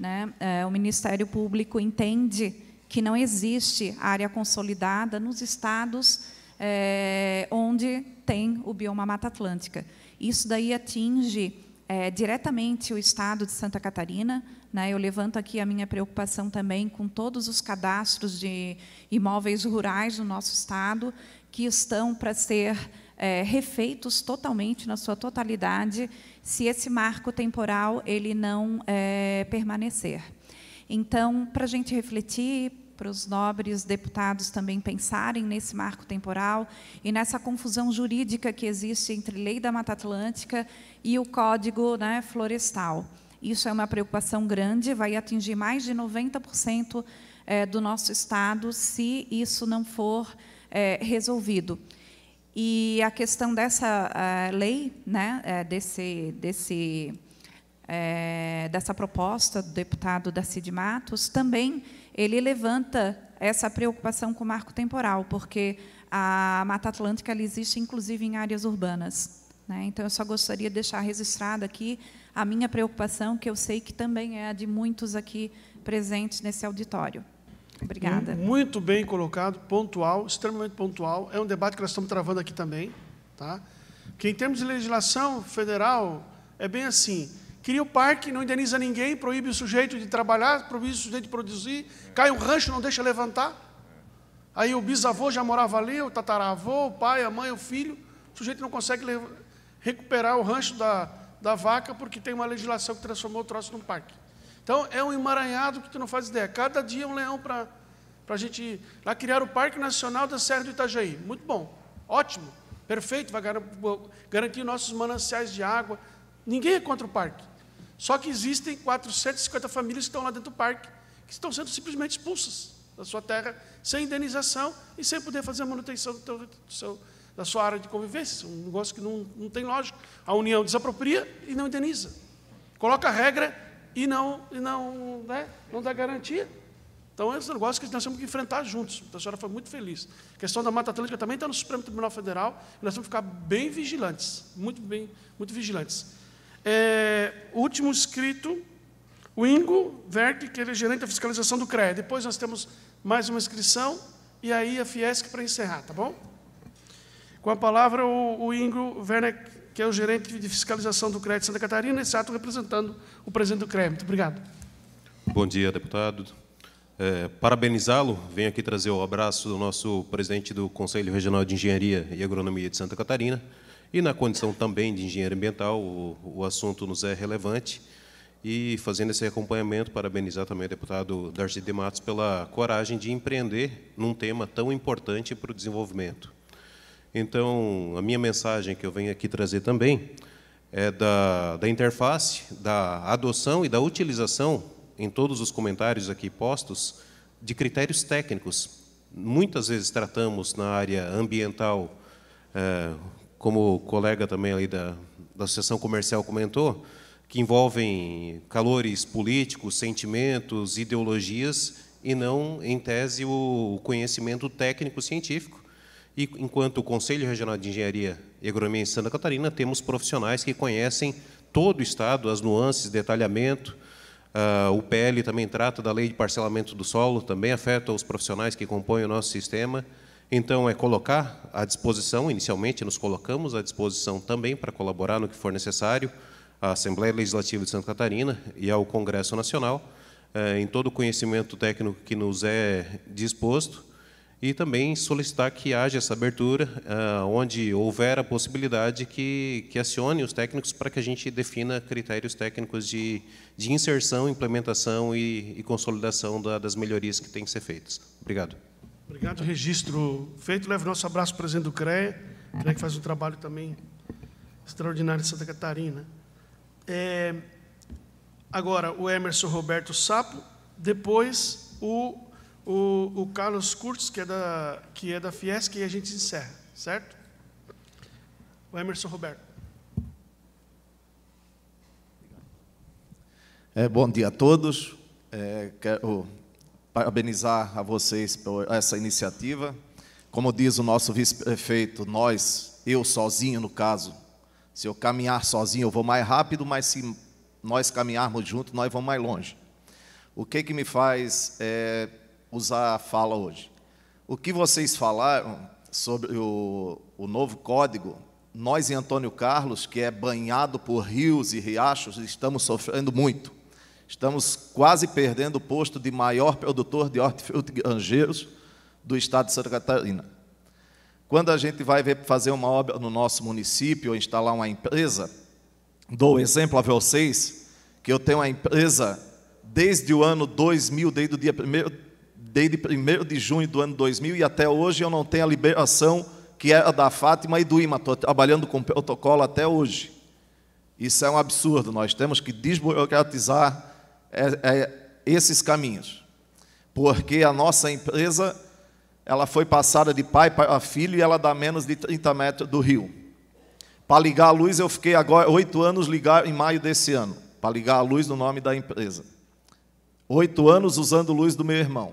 né? É, o Ministério Público entende que não existe área consolidada nos estados é, onde tem o bioma Mata Atlântica. Isso daí atinge é, diretamente o estado de Santa Catarina. Né? Eu levanto aqui a minha preocupação também com todos os cadastros de imóveis rurais do nosso estado que estão para ser é, refeitos totalmente, na sua totalidade, se esse marco temporal ele não é, permanecer. Então, para a gente refletir, para os nobres deputados também pensarem nesse marco temporal e nessa confusão jurídica que existe entre lei da Mata Atlântica e o Código né, Florestal. Isso é uma preocupação grande, vai atingir mais de 90% é, do nosso Estado se isso não for é, resolvido. E a questão dessa uh, lei, né, é, desse, desse, é, dessa proposta do deputado Darcy Matos, também ele levanta essa preocupação com o marco temporal, porque a Mata Atlântica existe, inclusive, em áreas urbanas. Né? Então, eu só gostaria de deixar registrada aqui a minha preocupação, que eu sei que também é a de muitos aqui presentes nesse auditório. Obrigada. Muito bem colocado, pontual, extremamente pontual. É um debate que nós estamos travando aqui também. Tá? Que em termos de legislação federal, é bem assim. Cria o parque, não indeniza ninguém, proíbe o sujeito de trabalhar, proíbe o sujeito de produzir, cai um rancho, não deixa levantar. Aí o bisavô já morava ali, o tataravô, o pai, a mãe, o filho. O sujeito não consegue recuperar o rancho da, da vaca porque tem uma legislação que transformou o troço num parque. Então é um emaranhado que tu não faz ideia. Cada dia é um leão para a gente ir. Lá criaram o Parque Nacional da Serra do Itajaí. Muito bom, ótimo, perfeito, vai garantir nossos mananciais de água. Ninguém é contra o parque. Só que existem 450 famílias que estão lá dentro do parque, que estão sendo simplesmente expulsas da sua terra, sem indenização e sem poder fazer a manutenção do, teu, do seu, da sua área de convivência. É um negócio que não, não tem lógico. A União desapropria e não indeniza. Coloca a regra e não, e não, né, não dá garantia. Então, esse negócio que nós temos que enfrentar juntos. Então, a senhora foi muito feliz. A questão da Mata Atlântica também está no Supremo Tribunal Federal, e nós temos que ficar bem vigilantes, muito bem, muito vigilantes. É, último escrito, o Ingo Verck que ele é gerente da fiscalização do CREA. Depois nós temos mais uma inscrição, e aí a Fiesc para encerrar, tá bom? Com a palavra, o, o Ingo Werner que é o gerente de fiscalização do crédito Santa Catarina, esse ato representando o presidente do CRED. Muito obrigado. Bom dia, deputado. É, Parabenizá-lo, venho aqui trazer o abraço do nosso presidente do Conselho Regional de Engenharia e Agronomia de Santa Catarina, e na condição também de engenheiro ambiental, o, o assunto nos é relevante, e fazendo esse acompanhamento, parabenizar também o deputado Darcy de Matos pela coragem de empreender num tema tão importante para o desenvolvimento. Então, a minha mensagem que eu venho aqui trazer também é da, da interface, da adoção e da utilização, em todos os comentários aqui postos, de critérios técnicos. Muitas vezes tratamos na área ambiental, é, como o colega também ali da, da Associação Comercial comentou, que envolvem calores políticos, sentimentos, ideologias, e não, em tese, o conhecimento técnico-científico e enquanto o Conselho Regional de Engenharia e Agronomia em Santa Catarina, temos profissionais que conhecem todo o Estado, as nuances, detalhamento. Uh, o PL também trata da lei de parcelamento do solo, também afeta os profissionais que compõem o nosso sistema. Então, é colocar à disposição, inicialmente nos colocamos à disposição também para colaborar no que for necessário, à Assembleia Legislativa de Santa Catarina e ao Congresso Nacional, eh, em todo o conhecimento técnico que nos é disposto, e também solicitar que haja essa abertura, ah, onde houver a possibilidade que, que acione os técnicos para que a gente defina critérios técnicos de, de inserção, implementação e, e consolidação da, das melhorias que têm que ser feitas. Obrigado. Obrigado, registro feito. Leve nosso abraço para o presidente do CREA, CREA é que faz um trabalho também extraordinário em Santa Catarina. É, agora, o Emerson Roberto Sapo, depois o o, o Carlos Curtis, que é, da, que é da Fiesc, e a gente encerra, certo? O Emerson Roberto. É, bom dia a todos. É, quero parabenizar a vocês por essa iniciativa. Como diz o nosso vice-prefeito, nós, eu sozinho no caso, se eu caminhar sozinho eu vou mais rápido, mas se nós caminharmos juntos nós vamos mais longe. O que, que me faz é, usar a fala hoje. O que vocês falaram sobre o, o novo código, nós em Antônio Carlos, que é banhado por rios e riachos, estamos sofrendo muito. Estamos quase perdendo o posto de maior produtor de hortifruti granjeiros do estado de Santa Catarina. Quando a gente vai ver, fazer uma obra no nosso município ou instalar uma empresa, dou exemplo a vocês que eu tenho uma empresa desde o ano 2000, desde o dia 1 desde 1 de junho do ano 2000 e até hoje eu não tenho a liberação que era é da Fátima e do IMA. Estou trabalhando com protocolo até hoje. Isso é um absurdo. Nós temos que desburocratizar é, é, esses caminhos. Porque a nossa empresa ela foi passada de pai para filho e ela dá menos de 30 metros do rio. Para ligar a luz, eu fiquei agora oito anos ligar em maio desse ano. Para ligar a luz no nome da empresa. Oito anos usando luz do meu irmão.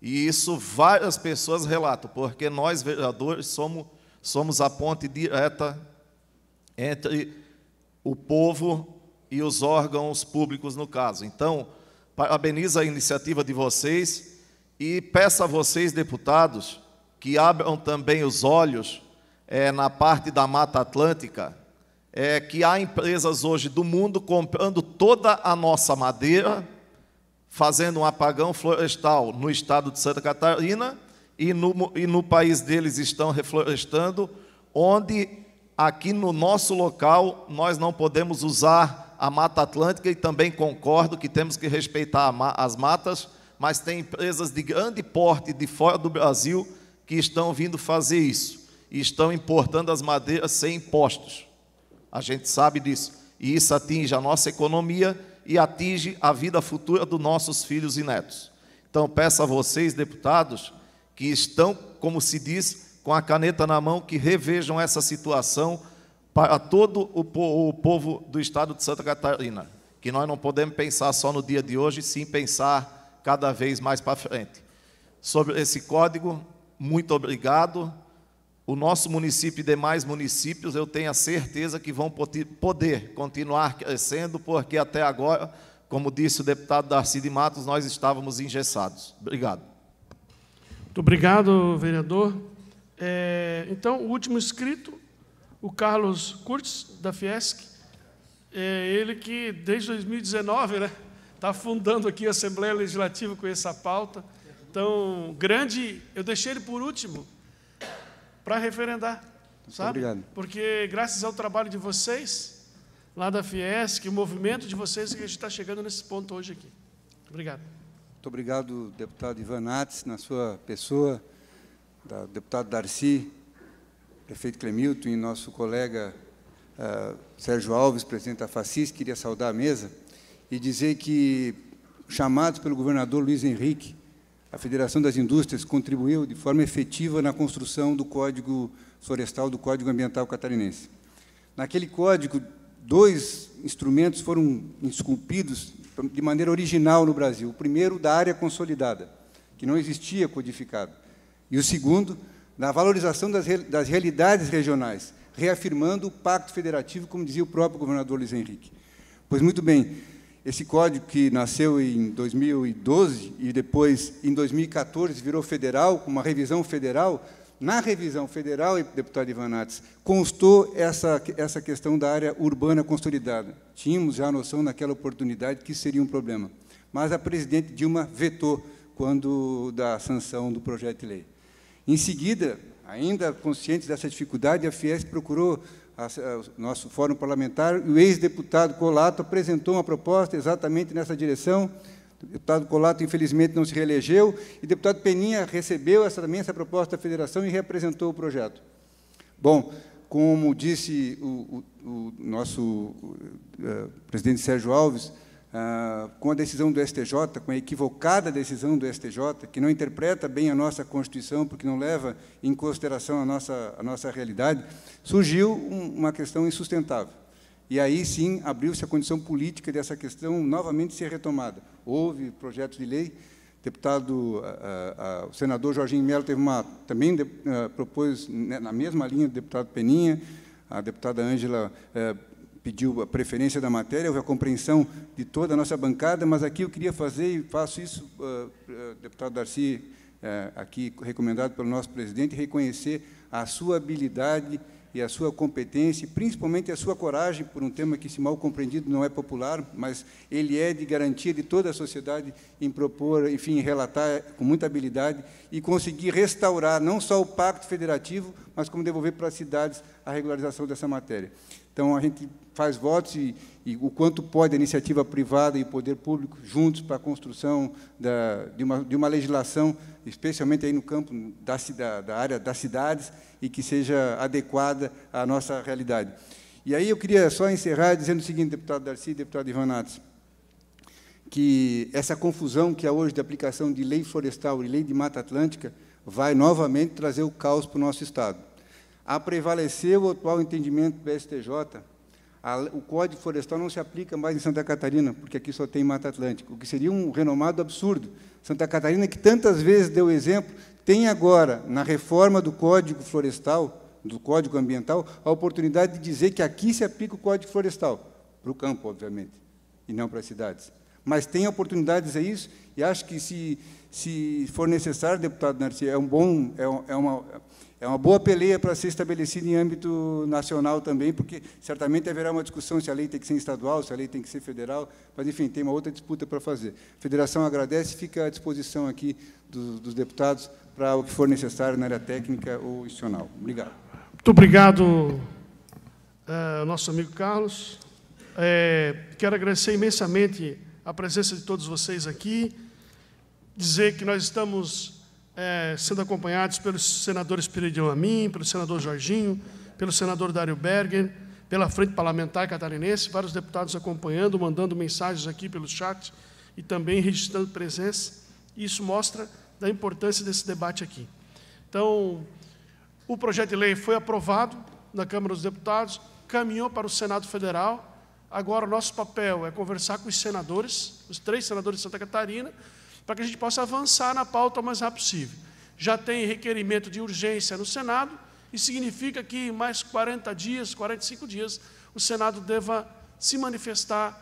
E isso várias pessoas relatam, porque nós, vereadores, somos, somos a ponte direta entre o povo e os órgãos públicos, no caso. Então, parabenizo a iniciativa de vocês e peço a vocês, deputados, que abram também os olhos é, na parte da Mata Atlântica, é, que há empresas hoje do mundo comprando toda a nossa madeira fazendo um apagão florestal no estado de Santa Catarina e no, e no país deles estão reflorestando, onde aqui no nosso local nós não podemos usar a Mata Atlântica e também concordo que temos que respeitar as matas, mas tem empresas de grande porte de fora do Brasil que estão vindo fazer isso e estão importando as madeiras sem impostos. A gente sabe disso. E isso atinge a nossa economia e atinge a vida futura dos nossos filhos e netos. Então, peço a vocês, deputados, que estão, como se diz, com a caneta na mão, que revejam essa situação para todo o, povo do estado de Santa Catarina. Que nós não podemos pensar só no dia de hoje, sim pensar cada vez mais para frente. Sobre esse código, muito obrigado o nosso município e demais municípios, eu tenho a certeza que vão poder continuar crescendo, porque até agora, como disse o deputado Darcy de Matos, nós estávamos engessados. Obrigado. Muito obrigado, vereador. É, então, o último inscrito, o Carlos Curtis, da Fiesc, é ele que, desde 2019, né, está fundando aqui a Assembleia Legislativa com essa pauta. Então, grande... Eu deixei ele por último, para referendar, sabe? Obrigado. Porque graças ao trabalho de vocês, lá da Fiesc, o movimento de vocês, que a gente está chegando nesse ponto hoje aqui. Obrigado. Muito obrigado, deputado Ivan Nates, na sua pessoa, da, deputado Darcy, prefeito Clemilton e nosso colega uh, Sérgio Alves, presidente da FACIS, queria saudar a mesa e dizer que, chamados pelo governador Luiz Henrique, a Federação das Indústrias contribuiu de forma efetiva na construção do Código Florestal, do Código Ambiental Catarinense. Naquele código, dois instrumentos foram esculpidos de maneira original no Brasil. O primeiro, da área consolidada, que não existia codificado. E o segundo, da valorização das, das realidades regionais, reafirmando o Pacto Federativo, como dizia o próprio governador Luiz Henrique. Pois muito bem, esse código que nasceu em 2012 e depois, em 2014, virou federal, com uma revisão federal, na revisão federal, deputado Ivanates, constou essa, essa questão da área urbana consolidada. Tínhamos já a noção naquela oportunidade que seria um problema. Mas a presidente Dilma vetou quando da sanção do projeto de lei. Em seguida, ainda consciente dessa dificuldade, a Fies procurou nosso fórum parlamentar, e o ex-deputado Colato apresentou uma proposta exatamente nessa direção. O deputado Colato, infelizmente, não se reelegeu, e o deputado Peninha recebeu essa, também essa proposta da federação e reapresentou o projeto. Bom, como disse o, o, o nosso eh, presidente Sérgio Alves, ah, com a decisão do STJ, com a equivocada decisão do STJ, que não interpreta bem a nossa Constituição, porque não leva em consideração a nossa, a nossa realidade, surgiu uma questão insustentável. E aí sim abriu-se a condição política dessa questão novamente ser retomada. Houve projetos de lei, deputado, ah, ah, o senador Jorginho Melo teve uma, também propôs, né, na mesma linha do deputado Peninha, a deputada Ângela eh, pediu a preferência da matéria, houve a compreensão de toda a nossa bancada, mas aqui eu queria fazer, e faço isso, uh, uh, deputado Darcy, uh, aqui recomendado pelo nosso presidente, reconhecer a sua habilidade e a sua competência, principalmente a sua coragem por um tema que, se mal compreendido, não é popular, mas ele é de garantia de toda a sociedade em propor, enfim, relatar com muita habilidade e conseguir restaurar não só o pacto federativo, mas como devolver para as cidades a regularização dessa matéria. Então, a gente faz votos e, e, o quanto pode a iniciativa privada e o poder público juntos para a construção da, de, uma, de, uma, legislação, especialmente aí no campo da, da, área das cidades, e que seja adequada à nossa realidade. E aí eu queria só encerrar dizendo o seguinte, deputado Darcy e deputado Ivan Nates, que essa confusão que há hoje de aplicação de lei florestal e lei de Mata Atlântica vai novamente trazer o caos para o nosso Estado. A prevalecer o atual entendimento do STJ, a, o Código Florestal não se aplica mais em Santa Catarina, porque aqui só tem Mata Atlântica, o que seria um renomado absurdo. Santa Catarina, que tantas vezes deu exemplo, tem agora, na reforma do Código Florestal, do Código Ambiental, a oportunidade de dizer que aqui se aplica o Código Florestal, para o campo, obviamente, e não para as cidades. Mas tem oportunidades a isso, e acho que, se, se for necessário, deputado Narciso, é um bom, é, é uma, é uma boa peleia para ser estabelecida em âmbito nacional também, porque certamente haverá uma discussão se a lei tem que ser estadual, se a lei tem que ser federal, mas, enfim, tem uma outra disputa para fazer. A federação agradece e fica à disposição aqui dos, dos deputados para o que for necessário na área técnica ou institucional. Obrigado. Muito obrigado, eh, nosso amigo Carlos. É, quero agradecer imensamente a presença de todos vocês aqui, dizer que nós estamos é, sendo acompanhados pelo senador Espiridão Amin, pelo senador Jorginho, pelo senador Dário Berger, pela Frente Parlamentar Catarinense, vários deputados acompanhando, mandando mensagens aqui pelo chat e também registrando presença. Isso mostra da importância desse debate aqui. Então, o projeto de lei foi aprovado na Câmara dos Deputados, caminhou para o Senado Federal. Agora, o nosso papel é conversar com os senadores, os três senadores de Santa Catarina, para que a gente possa avançar na pauta o mais rápido possível. Já tem requerimento de urgência no Senado, e significa que em mais 40 dias, 45 dias, o Senado deva se manifestar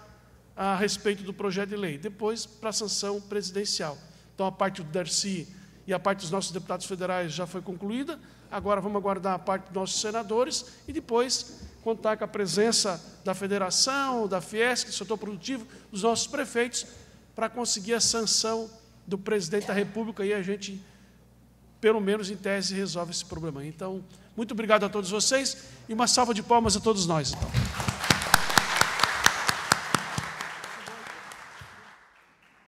a respeito do projeto de lei. Depois, para a sanção presidencial. Então, a parte do Darcy e a parte dos nossos deputados federais já foi concluída. Agora vamos aguardar a parte dos nossos senadores e depois contar com a presença da federação, da Fiesc, do setor produtivo, dos nossos prefeitos para conseguir a sanção do presidente da República e a gente, pelo menos em tese, resolve esse problema. Então, muito obrigado a todos vocês e uma salva de palmas a todos nós. Então.